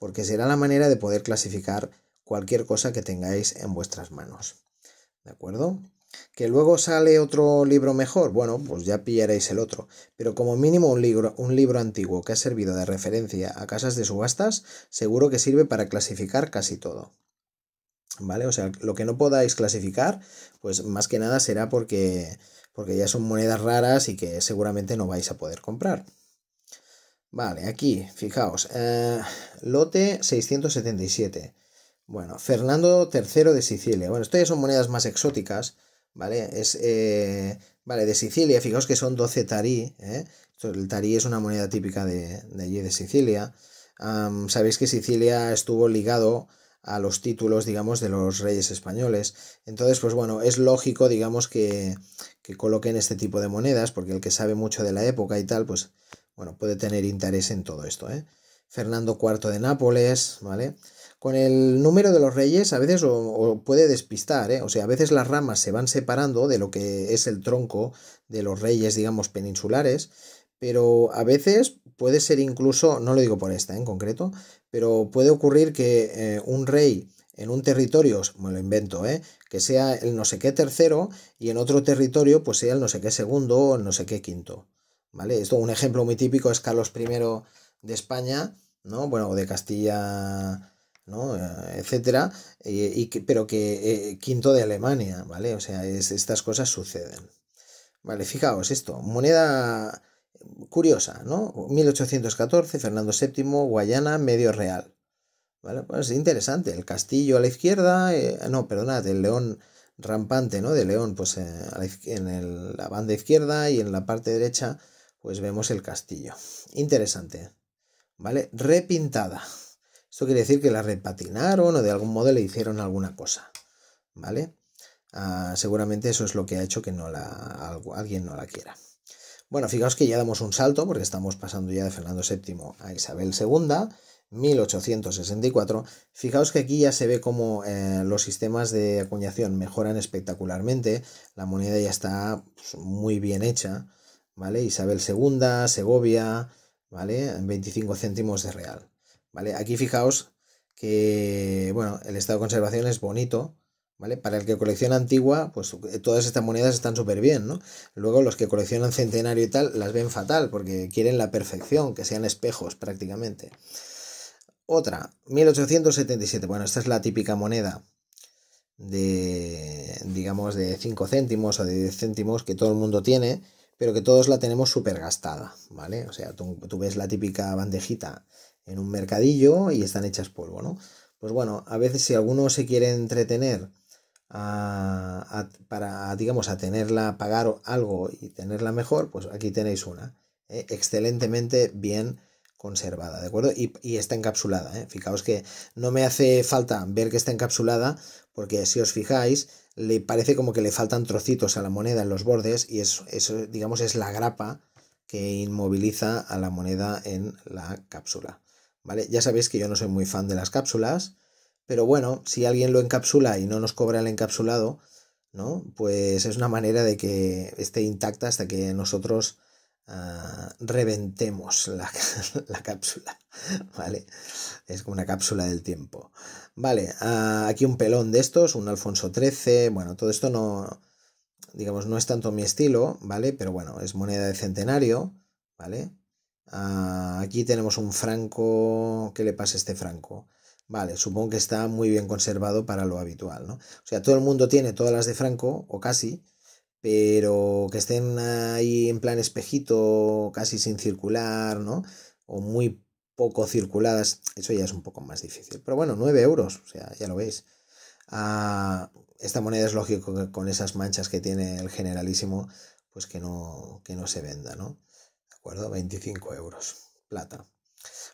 Porque será la manera de poder clasificar cualquier cosa que tengáis en vuestras manos. ¿De acuerdo? Que luego sale otro libro mejor, bueno, pues ya pillaréis el otro. Pero como mínimo un libro, un libro antiguo que ha servido de referencia a casas de subastas, seguro que sirve para clasificar casi todo. ¿vale? O sea, lo que no podáis clasificar, pues más que nada será porque, porque ya son monedas raras y que seguramente no vais a poder comprar. Vale, aquí, fijaos, eh, lote 677. Bueno, Fernando III de Sicilia. Bueno, esto ya son monedas más exóticas, ¿vale? Es, eh, vale, de Sicilia, fijaos que son 12 tarí, ¿eh? El tarí es una moneda típica de, allí, de Sicilia. Sabéis que Sicilia estuvo ligado a los títulos, digamos, de los reyes españoles. Entonces, pues bueno, es lógico, digamos, que, que coloquen este tipo de monedas, porque el que sabe mucho de la época y tal, pues bueno, puede tener interés en todo esto. ¿eh? Fernando IV de Nápoles, ¿vale? Con el número de los reyes a veces o, puede despistar, ¿eh? o sea, a veces las ramas se van separando de lo que es el tronco de los reyes, digamos, peninsulares, pero a veces puede ser incluso, no lo digo por esta en concreto, pero puede ocurrir que eh, un rey en un territorio, me lo invento, ¿eh? que sea el no sé qué tercero y en otro territorio pues sea el no sé qué segundo o el no sé qué quinto. ¿Vale? Esto un ejemplo muy típico es Carlos I de España, ¿no? Bueno, o de Castilla, ¿no? Eh, etcétera, eh, y pero que quinto de Alemania, ¿vale? O sea, estas cosas suceden. Vale, fijaos esto, moneda curiosa, ¿no? 1814, Fernando VII, Guayana, Medio Real. ¿Vale? Pues interesante, el castillo a la izquierda, eh, no, perdonad, el león rampante, ¿no? De león, pues eh, en la banda izquierda y en la parte derecha, pues vemos el castillo. Interesante, ¿vale? Repintada. Esto quiere decir que la repatinaron o de algún modo le hicieron alguna cosa, ¿vale? Ah, seguramente eso es lo que ha hecho que no la, alguien no la quiera. Bueno, fijaos que ya damos un salto porque estamos pasando ya de Fernando VII a Isabel II, 1864. Fijaos que aquí ya se ve cómo eh, los sistemas de acuñación mejoran espectacularmente, la moneda ya está pues, muy bien hecha, ¿vale? Isabel II, Segovia, ¿vale? 25 céntimos de real, ¿vale? Aquí fijaos que, bueno, el estado de conservación es bonito, ¿Vale? Para el que colecciona antigua, pues eh, todas estas monedas están súper bien, ¿no? Luego los que coleccionan centenario y tal las ven fatal porque quieren la perfección, que sean espejos prácticamente. Otra, 1877. Bueno, esta es la típica moneda de, digamos, de 5 céntimos o de 10 céntimos que todo el mundo tiene, pero que todos la tenemos súper gastada, ¿vale? O sea, tú, tú ves la típica bandejita en un mercadillo y están hechas polvo, ¿no? Pues bueno, a veces si alguno se quiere entretener para, digamos, a tenerla, pagar algo y tenerla mejor, pues aquí tenéis una, ¿eh? excelentemente bien conservada, ¿de acuerdo? Y, está encapsulada, ¿eh? Fijaos que no me hace falta ver que está encapsulada, porque si os fijáis, le parece como que le faltan trocitos a la moneda en los bordes y eso, eso digamos, es la grapa que inmoviliza a la moneda en la cápsula, ¿vale? Ya sabéis que yo no soy muy fan de las cápsulas, pero bueno, si alguien lo encapsula y no nos cobra el encapsulado, ¿no? Pues es una manera de que esté intacta hasta que nosotros ah, reventemos [laughs] la, cápsula, ¿vale? Es como una cápsula del tiempo. Vale, ah, aquí un pelón de estos, un Alfonso XIII, bueno, todo esto no, digamos, no es tanto mi estilo, ¿vale? Pero bueno, es moneda de centenario, ¿vale? Ah, aquí tenemos un franco, ¿qué le pasa a este franco? Vale, supongo que está muy bien conservado para lo habitual, ¿no? O sea, todo el mundo tiene todas las de Franco, o casi, pero que estén ahí en plan espejito, casi sin circular, ¿no? O muy poco circuladas, eso ya es un poco más difícil. Pero bueno, 9 euros, o sea, ya lo veis. Ah, esta moneda es lógico que con esas manchas que tiene el generalísimo, pues que no, que no se venda, ¿no? ¿De acuerdo? 25 euros. Plata.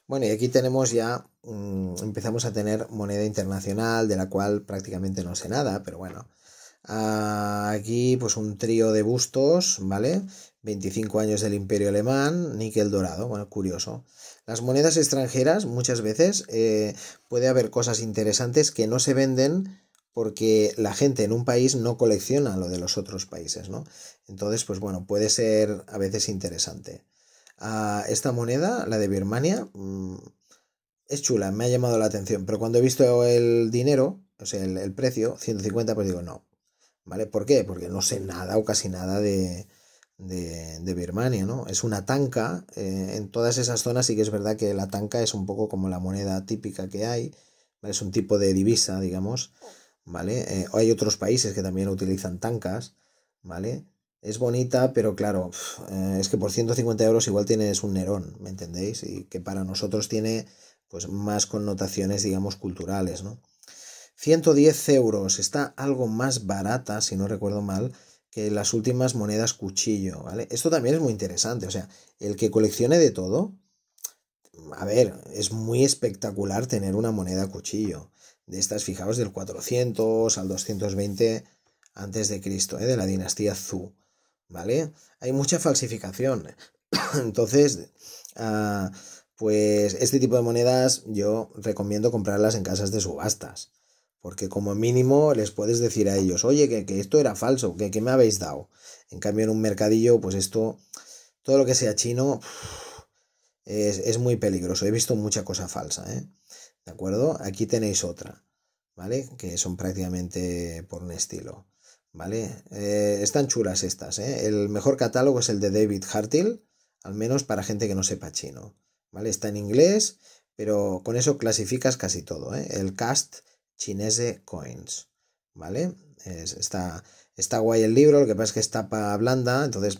Bueno, y aquí tenemos ya, mm, empezamos a tener moneda internacional, de la cual prácticamente no sé nada, pero bueno. aquí pues un trío de bustos, ¿vale? 25 años del imperio alemán, níquel dorado, bueno, curioso. Las monedas extranjeras muchas veces eh, puede haber cosas interesantes que no se venden porque la gente en un país no colecciona lo de los otros países, ¿no? Entonces, pues bueno, puede ser a veces interesante a esta moneda, la de Birmania, mm, es chula, me ha llamado la atención, pero cuando he visto el dinero, o sea, el, el precio, 150, pues digo no. ¿Vale? ¿Por qué? Porque no sé nada o casi nada de, Birmania, ¿no? Es una tanca, eh, en todas esas zonas sí que es verdad que la tanca es un poco como la moneda típica que hay, Es un tipo de divisa, digamos, ¿vale? Eh, o hay otros países que también utilizan tancas, ¿vale? es bonita, pero claro, eh, es que por 150 euros igual tienes un Nerón, ¿me entendéis? Y que para nosotros tiene pues más connotaciones, digamos, culturales, ¿no? 110 euros, está algo más barata, si no recuerdo mal, que las últimas monedas cuchillo, ¿vale? Esto también es muy interesante, o sea, el que coleccione de todo, a ver, es muy espectacular tener una moneda cuchillo, de estas, fijaos, del 400 al 220 antes de Cristo, ¿eh? de la dinastía Zu. ¿vale? Hay mucha falsificación. [coughs] Entonces, ah, pues este tipo de monedas yo recomiendo comprarlas en casas de subastas. Porque como mínimo les puedes decir a ellos, oye, que, esto era falso, que, me habéis dado. En cambio, en un mercadillo, pues esto, todo lo que sea chino, es, es muy peligroso. He visto mucha cosa falsa, ¿eh? ¿De acuerdo? Aquí tenéis otra, ¿vale? Que son prácticamente por un estilo. ¿vale? Eh, están chulas estas, ¿eh? El mejor catálogo es el de David Hartill, al menos para gente que no sepa chino, ¿vale? Está en inglés, pero con eso clasificas casi todo, ¿eh? El cast chinese coins, ¿vale? está, está guay el libro, lo que pasa es que está tapa blanda, entonces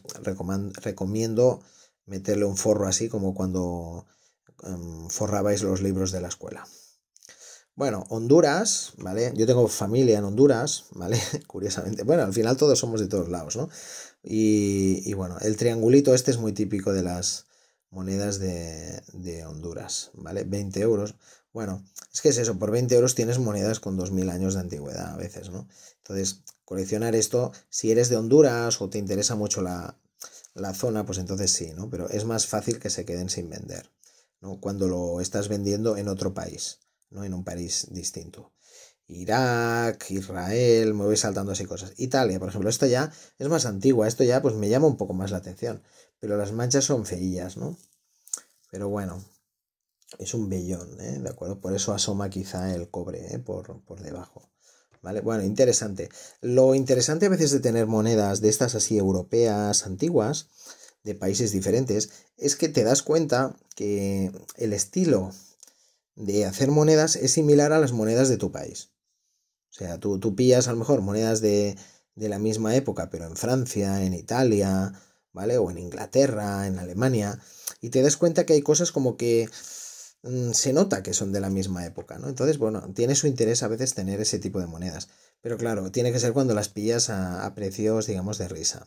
recomiendo meterle un forro así como cuando em, forrabais los libros de la escuela. Bueno, Honduras, ¿vale? Yo tengo familia en Honduras, ¿vale? [laughs] Curiosamente. Bueno, al final todos somos de todos lados, ¿no? Y, bueno, el triangulito este es muy típico de las monedas de, de, Honduras, ¿vale? 20 euros. Bueno, es que es eso, por 20 euros tienes monedas con 2.000 años de antigüedad a veces, ¿no? Entonces, coleccionar esto, si eres de Honduras o te interesa mucho la, la zona, pues entonces sí, ¿no? Pero es más fácil que se queden sin vender, ¿no? Cuando lo estás vendiendo en otro país. ¿no? en un país distinto. Irak, Israel, me voy saltando así cosas. Italia, por ejemplo, esto ya es más antigua, esto ya pues me llama un poco más la atención, pero las manchas son feillas, ¿no? Pero bueno, es un vellón, ¿eh? ¿De acuerdo? Por eso asoma quizá el cobre ¿eh? por, debajo. ¿Vale? Bueno, interesante. Lo interesante a veces de tener monedas de estas así europeas antiguas, de países diferentes, es que te das cuenta que el estilo de hacer monedas es similar a las monedas de tu país. O sea, tú, tú pillas a lo mejor monedas de, la misma época, pero en Francia, en Italia, ¿vale? O en Inglaterra, en Alemania, y te das cuenta que hay cosas como que mm, se nota que son de la misma época, ¿no? Entonces, bueno, tiene su interés a veces tener ese tipo de monedas, pero claro, tiene que ser cuando las pillas a, precios, digamos, de risa.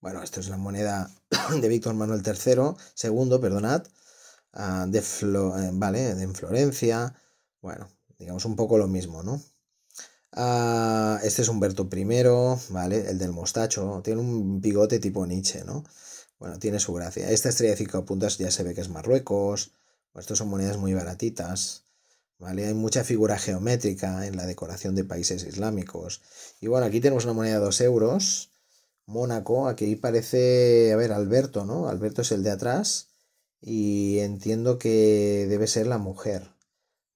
Bueno, esto es la moneda [coughs] de Víctor Manuel III, segundo, perdonad, Ah, de, eh, vale, Florencia, bueno, digamos un poco lo mismo, ¿no? Ah, este es Humberto I, ¿vale? El del mostacho, tiene un bigote tipo Nietzsche, ¿no? Bueno, tiene su gracia. Esta estrella de cinco puntas ya se ve que es Marruecos. estos son monedas muy baratitas. ¿Vale? Hay mucha figura geométrica en la decoración de países islámicos. Y bueno, aquí tenemos una moneda de 2 euros. Mónaco, aquí parece, a ver, Alberto, ¿no? Alberto es el de atrás y entiendo que debe ser la mujer.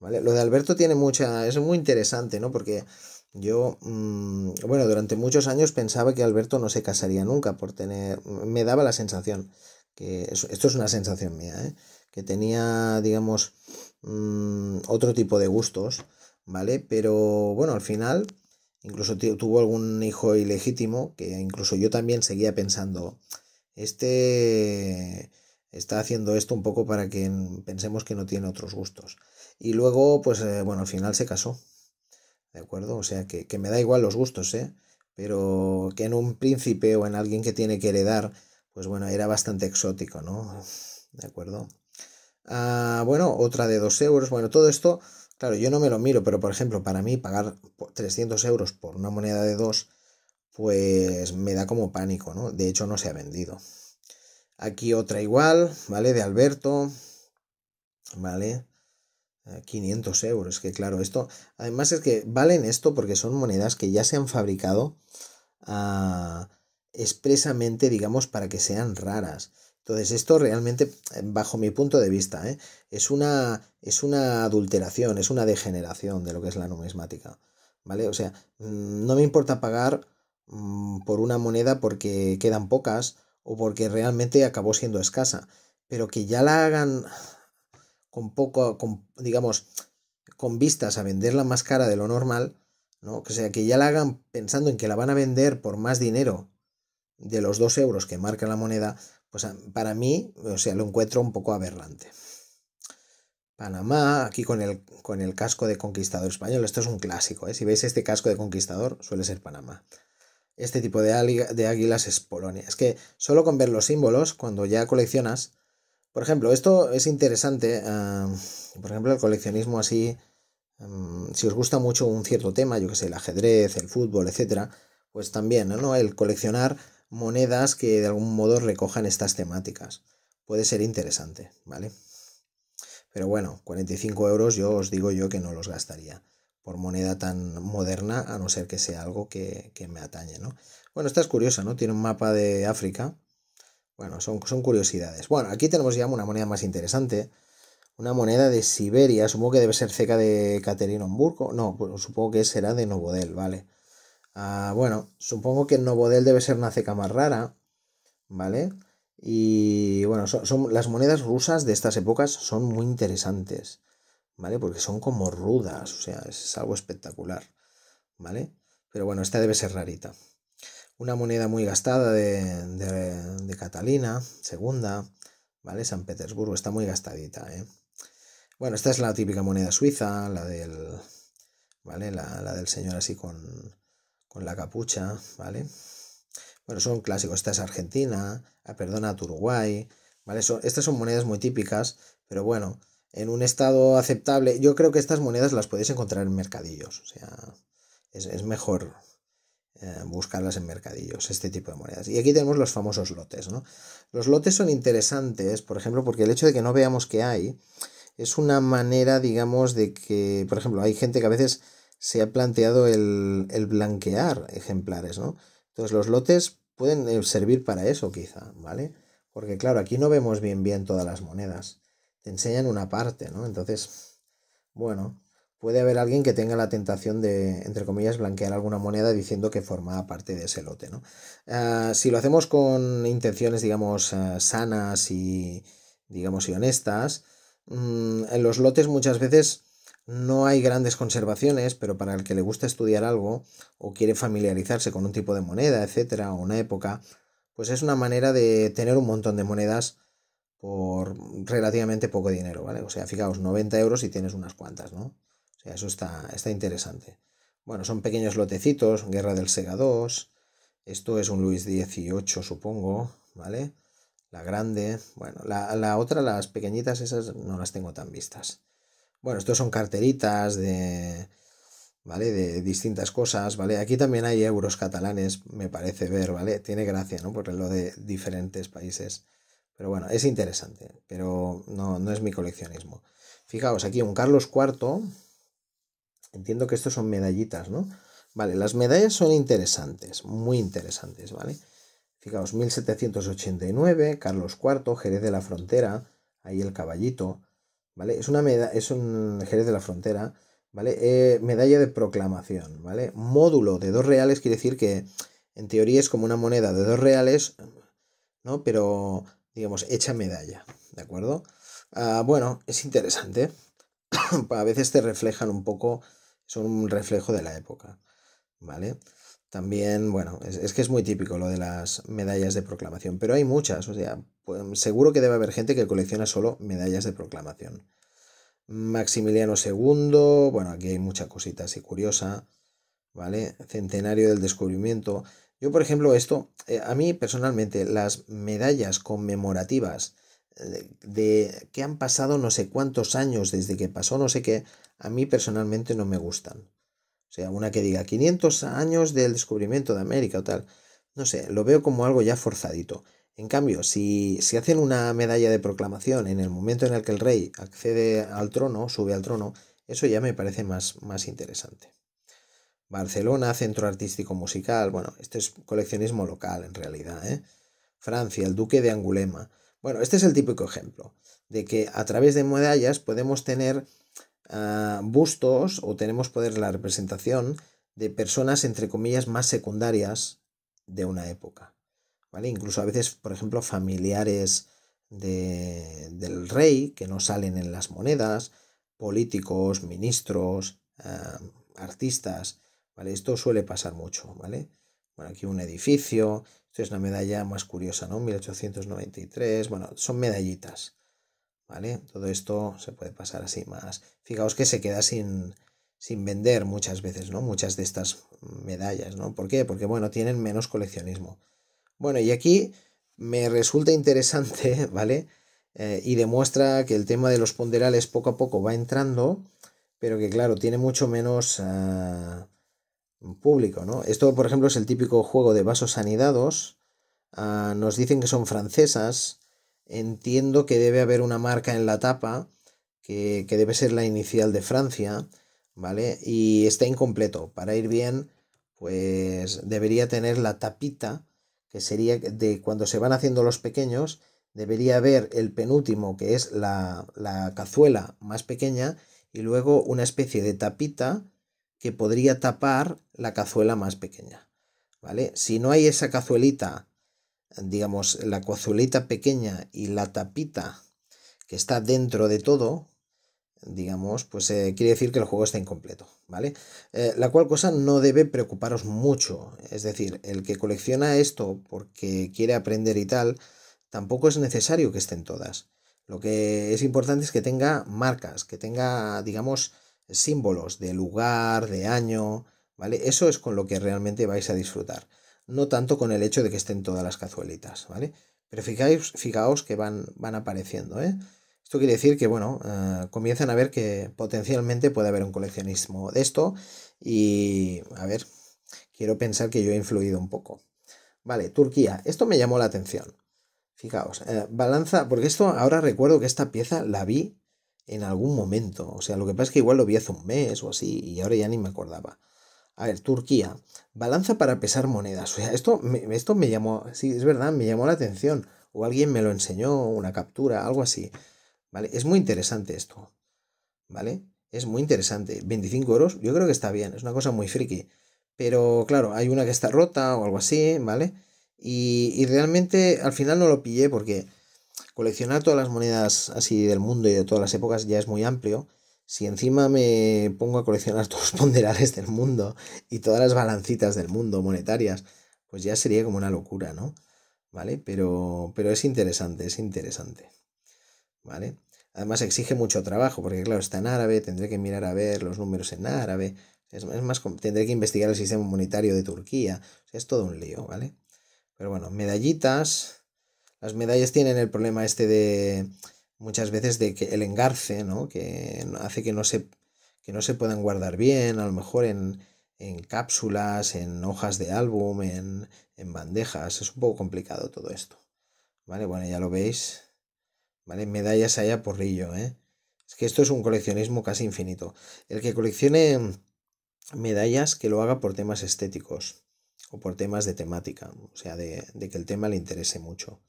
¿Vale? Lo de Alberto tiene mucha. es muy interesante, ¿no? Porque yo, mm, bueno, durante muchos años pensaba que Alberto no se casaría nunca por tener. me daba la sensación, que esto es una sensación mía, ¿eh? que tenía, digamos, mm, otro tipo de gustos, ¿vale? Pero bueno, al final, incluso tuvo algún hijo ilegítimo, que incluso yo también seguía pensando, este Está haciendo esto un poco para que pensemos que no tiene otros gustos. Y luego, pues eh, bueno, al final se casó. ¿De acuerdo? O sea, que, me da igual los gustos, ¿eh? Pero que en un príncipe o en alguien que tiene que heredar, pues bueno, era bastante exótico, ¿no? ¿De acuerdo? Ah, bueno, otra de 2 euros. Bueno, todo esto, claro, yo no me lo miro, pero por ejemplo, para mí pagar 300 euros por una moneda de dos, pues me da como pánico, ¿no? De hecho, no se ha vendido. Aquí otra igual, ¿vale? De Alberto, ¿vale? 500 eh, euros, que claro, esto, además es que valen esto porque son monedas que ya se han fabricado ah, expresamente, digamos, para que sean raras. Entonces, esto realmente, eh, bajo mi punto de vista, ¿eh? es, una, es una adulteración, es una degeneración de lo que es la numismática. ¿Vale? O sea, mm, no me importa pagar mm, por una moneda porque quedan pocas o porque realmente acabó siendo escasa, pero que ya la hagan con poco, digamos, con vistas a venderla más cara de lo normal, ¿no? O sea, que ya la hagan pensando en que la van a vender por más dinero de los dos euros que marca la moneda, pues ah, para mí, o sea, lo encuentro un poco aberrante. Panamá, aquí con el, con el casco de conquistador español, esto es un clásico, ¿eh? si veis este casco de conquistador, suele ser Panamá este tipo de, de águilas es Polonia. Es que solo con ver los símbolos, cuando ya coleccionas, por ejemplo, esto es interesante, ah, por ejemplo, el coleccionismo así, mm, si os gusta mucho un cierto tema, yo que sé, el ajedrez, el fútbol, etc. pues también, ¿no? El coleccionar monedas que de algún modo recojan estas temáticas. Puede ser interesante, ¿vale? Pero bueno, 45 euros yo os digo yo que no los gastaría por moneda tan moderna, a no ser que sea algo que, me atañe, ¿no? Bueno, esta es curiosa, ¿no? Tiene un mapa de África. Bueno, son, son curiosidades. Bueno, aquí tenemos ya una moneda más interesante. Una moneda de Siberia, supongo que debe ser ceca de Homburgo. No, pues supongo que será de Novodel, ¿vale? Ah, bueno, supongo que Novodel debe ser una ceca más rara, ¿vale? Y bueno, son, las monedas rusas de estas épocas son muy interesantes. ¿vale? Porque son como rudas, o sea, es algo espectacular, ¿vale? Pero bueno, esta debe ser rarita. Una moneda muy gastada de, Catalina, segunda, ¿vale? San Petersburgo, está muy gastadita, ¿eh? Bueno, esta es la típica moneda suiza, la del, ¿vale? La, del señor así con, con la capucha, ¿vale? Bueno, son clásicos. Esta es Argentina, ah, perdona, Uruguay, ¿vale? estas son monedas muy típicas, pero bueno, en un estado aceptable. Yo creo que estas monedas las podéis encontrar en mercadillos. O sea, es, mejor eh, buscarlas en mercadillos, este tipo de monedas. Y aquí tenemos los famosos lotes. ¿no? Los lotes son interesantes, por ejemplo, porque el hecho de que no veamos que hay es una manera, digamos, de que, por ejemplo, hay gente que a veces se ha planteado el, el blanquear ejemplares, ¿no? Entonces los lotes pueden eh, servir para eso quizá, ¿vale? Porque claro, aquí no vemos bien bien todas las monedas te enseñan una parte, ¿no? Entonces, bueno, puede haber alguien que tenga la tentación de, entre comillas, blanquear alguna moneda diciendo que forma parte de ese lote, ¿no? Ah, si lo hacemos con intenciones, digamos, ah, sanas y, digamos, y honestas, mm, en los lotes muchas veces no hay grandes conservaciones, pero para el que le gusta estudiar algo o quiere familiarizarse con un tipo de moneda, etcétera, o una época, pues es una manera de tener un montón de monedas por relativamente poco dinero, ¿vale? O sea, fijaos, 90 euros y tienes unas cuantas, ¿no? O sea, eso está, está interesante. Bueno, son pequeños lotecitos, Guerra del Sega 2, esto es un Luis 18, supongo, ¿vale? La grande, bueno, la, la otra, las pequeñitas, esas no las tengo tan vistas. Bueno, estos son carteritas de, ¿vale? De distintas cosas, ¿vale? Aquí también hay euros catalanes, me parece ver, ¿vale? Tiene gracia, ¿no? Por lo de diferentes países. Pero bueno, es interesante, pero no, es mi coleccionismo. Fijaos, aquí un Carlos IV. Entiendo que estos son medallitas, ¿no? Vale, las medallas son interesantes, muy interesantes, ¿vale? Fijaos, 1789, Carlos IV, Jerez de la Frontera, ahí el caballito, ¿vale? Es una medalla, es un Jerez de la Frontera, ¿vale? Eh, medalla de proclamación, ¿vale? Módulo de dos reales quiere decir que en teoría es como una moneda de dos reales, ¿no? Pero digamos, hecha medalla, ¿de acuerdo? Ah, bueno, es interesante. [coughs] a veces te reflejan un poco, son un reflejo de la época, ¿vale? También, bueno, es, es, que es muy típico lo de las medallas de proclamación, pero hay muchas, o sea, pues, seguro que debe haber gente que colecciona solo medallas de proclamación. Maximiliano II, bueno, aquí hay mucha cosita así curiosa, ¿vale? Centenario del descubrimiento. Yo, por ejemplo, esto, eh, a mí personalmente, las medallas conmemorativas eh, de, que han pasado no sé cuántos años desde que pasó no sé qué, a mí personalmente no me gustan. O sea, una que diga 500 años del descubrimiento de América o tal, no sé, lo veo como algo ya forzadito. En cambio, si, si hacen una medalla de proclamación en el momento en el que el rey accede al trono, sube al trono, eso ya me parece más, más interesante. Barcelona, Centro Artístico Musical, bueno, este es coleccionismo local en realidad, ¿eh? Francia, el Duque de Angulema. Bueno, este es el típico ejemplo de que a través de medallas podemos tener ah, bustos o tenemos poder la representación de personas, entre comillas, más secundarias de una época. ¿vale? Incluso a veces, por ejemplo, familiares del rey que no salen en las monedas, políticos, ministros, ah, artistas. Esto suele pasar mucho, ¿vale? Bueno, aquí un edificio, esto es una medalla más curiosa, ¿no? 1893, bueno, son medallitas, ¿vale? Todo esto se puede pasar así más. Fijaos que se queda sin, vender muchas veces, ¿no? Muchas de estas medallas, ¿no? ¿Por qué? Porque, bueno, tienen menos coleccionismo. Bueno, y aquí me resulta interesante, [laughs] ¿vale? Eh, y demuestra que el tema de los ponderales poco a poco va entrando, pero que, claro, tiene mucho menos... Ah, público, ¿no? Esto, por ejemplo, es el típico juego de vasos anidados. Ah, nos dicen que son francesas. Entiendo que debe haber una marca en la tapa, que, debe ser la inicial de Francia, ¿vale? Y está incompleto. Para ir bien, pues debería tener la tapita, que sería de cuando se van haciendo los pequeños, debería haber el penúltimo, que es la, la cazuela más pequeña, y luego una especie de tapita que podría tapar la cazuela más pequeña. ¿Vale? Si no hay esa cazuelita, digamos, la cazuelita pequeña y la tapita que está dentro de todo, digamos, pues eh, quiere decir que el juego está incompleto, ¿vale? Eh, la cual cosa no debe preocuparos mucho, es decir, el que colecciona esto porque quiere aprender y tal, tampoco es necesario que estén todas. Lo que es importante es que tenga marcas, que tenga, digamos, símbolos de lugar, de año, ¿vale? Eso es con lo que realmente vais a disfrutar. No tanto con el hecho de que estén todas las cazuelitas, ¿vale? Pero fijáis, fijaos que van, van apareciendo, ¿eh? Esto quiere decir que, bueno, eh, comienzan a ver que potencialmente puede haber un coleccionismo de esto y, a ver, quiero pensar que yo he influido un poco. Vale, Turquía, esto me llamó la atención. Fijaos, eh, balanza, porque esto ahora recuerdo que esta pieza la vi en algún momento. O sea, lo que pasa es que igual lo vi hace un mes o así y ahora ya ni me acordaba. A ver, Turquía, balanza para pesar monedas. O sea, esto me, esto me llamó, sí, es verdad, me llamó la atención. O alguien me lo enseñó, una captura, algo así. ¿Vale? Es muy interesante esto. ¿Vale? Es muy interesante. 25 euros, yo creo que está bien, es una cosa muy friki. Pero claro, hay una que está rota o algo así, ¿vale? Y, y realmente al final no lo pillé porque coleccionar todas las monedas así del mundo y de todas las épocas ya es muy amplio. Si encima me pongo a coleccionar [laughs] todos los ponderales del mundo y todas las balancitas del mundo monetarias, pues ya sería como una locura, ¿no? ¿Vale? Pero, pero es interesante, es interesante. ¿Vale? Además exige mucho trabajo, porque claro, está en árabe, tendré que mirar a ver los números en árabe, es, más, tendré que investigar el sistema monetario de Turquía, es todo un lío, ¿vale? Pero bueno, medallitas, las medallas tienen el problema este de muchas veces de que el engarce, ¿no? Que hace que no se, que no se puedan guardar bien, a lo mejor en, cápsulas, en hojas de álbum, en, bandejas. Es un poco complicado todo esto. Vale, bueno, ya lo veis. Vale, medallas allá a porrillo, ¿eh? Es que esto es un coleccionismo casi infinito. El que coleccione medallas, que lo haga por temas estéticos o por temas de temática, o sea, de que el tema le interese mucho.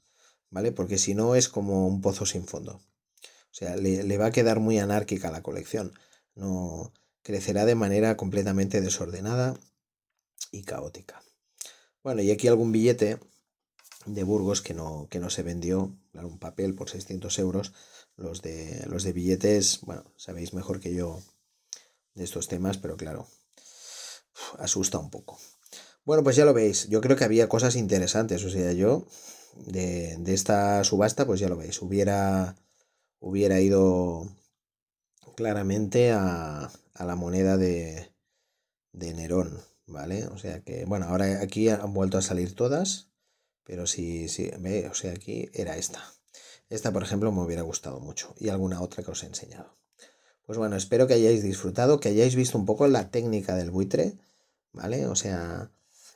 ¿vale? Porque si no es como un pozo sin fondo. O sea, le, va a quedar muy anárquica la colección. No crecerá de manera completamente desordenada y caótica. Bueno, y aquí algún billete de Burgos que no, que no se vendió, claro, un papel por 600 euros. Los de, los de billetes, bueno, sabéis mejor que yo de estos temas, pero claro, asusta un poco. Bueno, pues ya lo veis, yo creo que había cosas interesantes, o sea, yo de, esta subasta, pues ya lo veis, hubiera, hubiera ido claramente a, la moneda de, de Nerón, ¿vale? O sea que, bueno, ahora aquí han vuelto a salir todas, pero si, sí ve, o sea, aquí era esta. Esta, por ejemplo, me hubiera gustado mucho y alguna otra que os he enseñado. Pues bueno, espero que hayáis disfrutado, que hayáis visto un poco la técnica del buitre, ¿vale? O sea,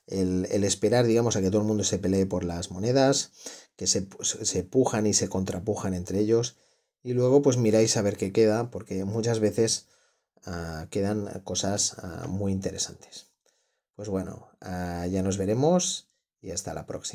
el, esperar, digamos, a que todo el mundo se pelee por las monedas, que se, se pujan y se contrapujan entre ellos, y luego pues miráis a ver qué queda, porque muchas veces ah, quedan cosas ah, muy interesantes. Pues bueno, ah, ya nos veremos y hasta la próxima.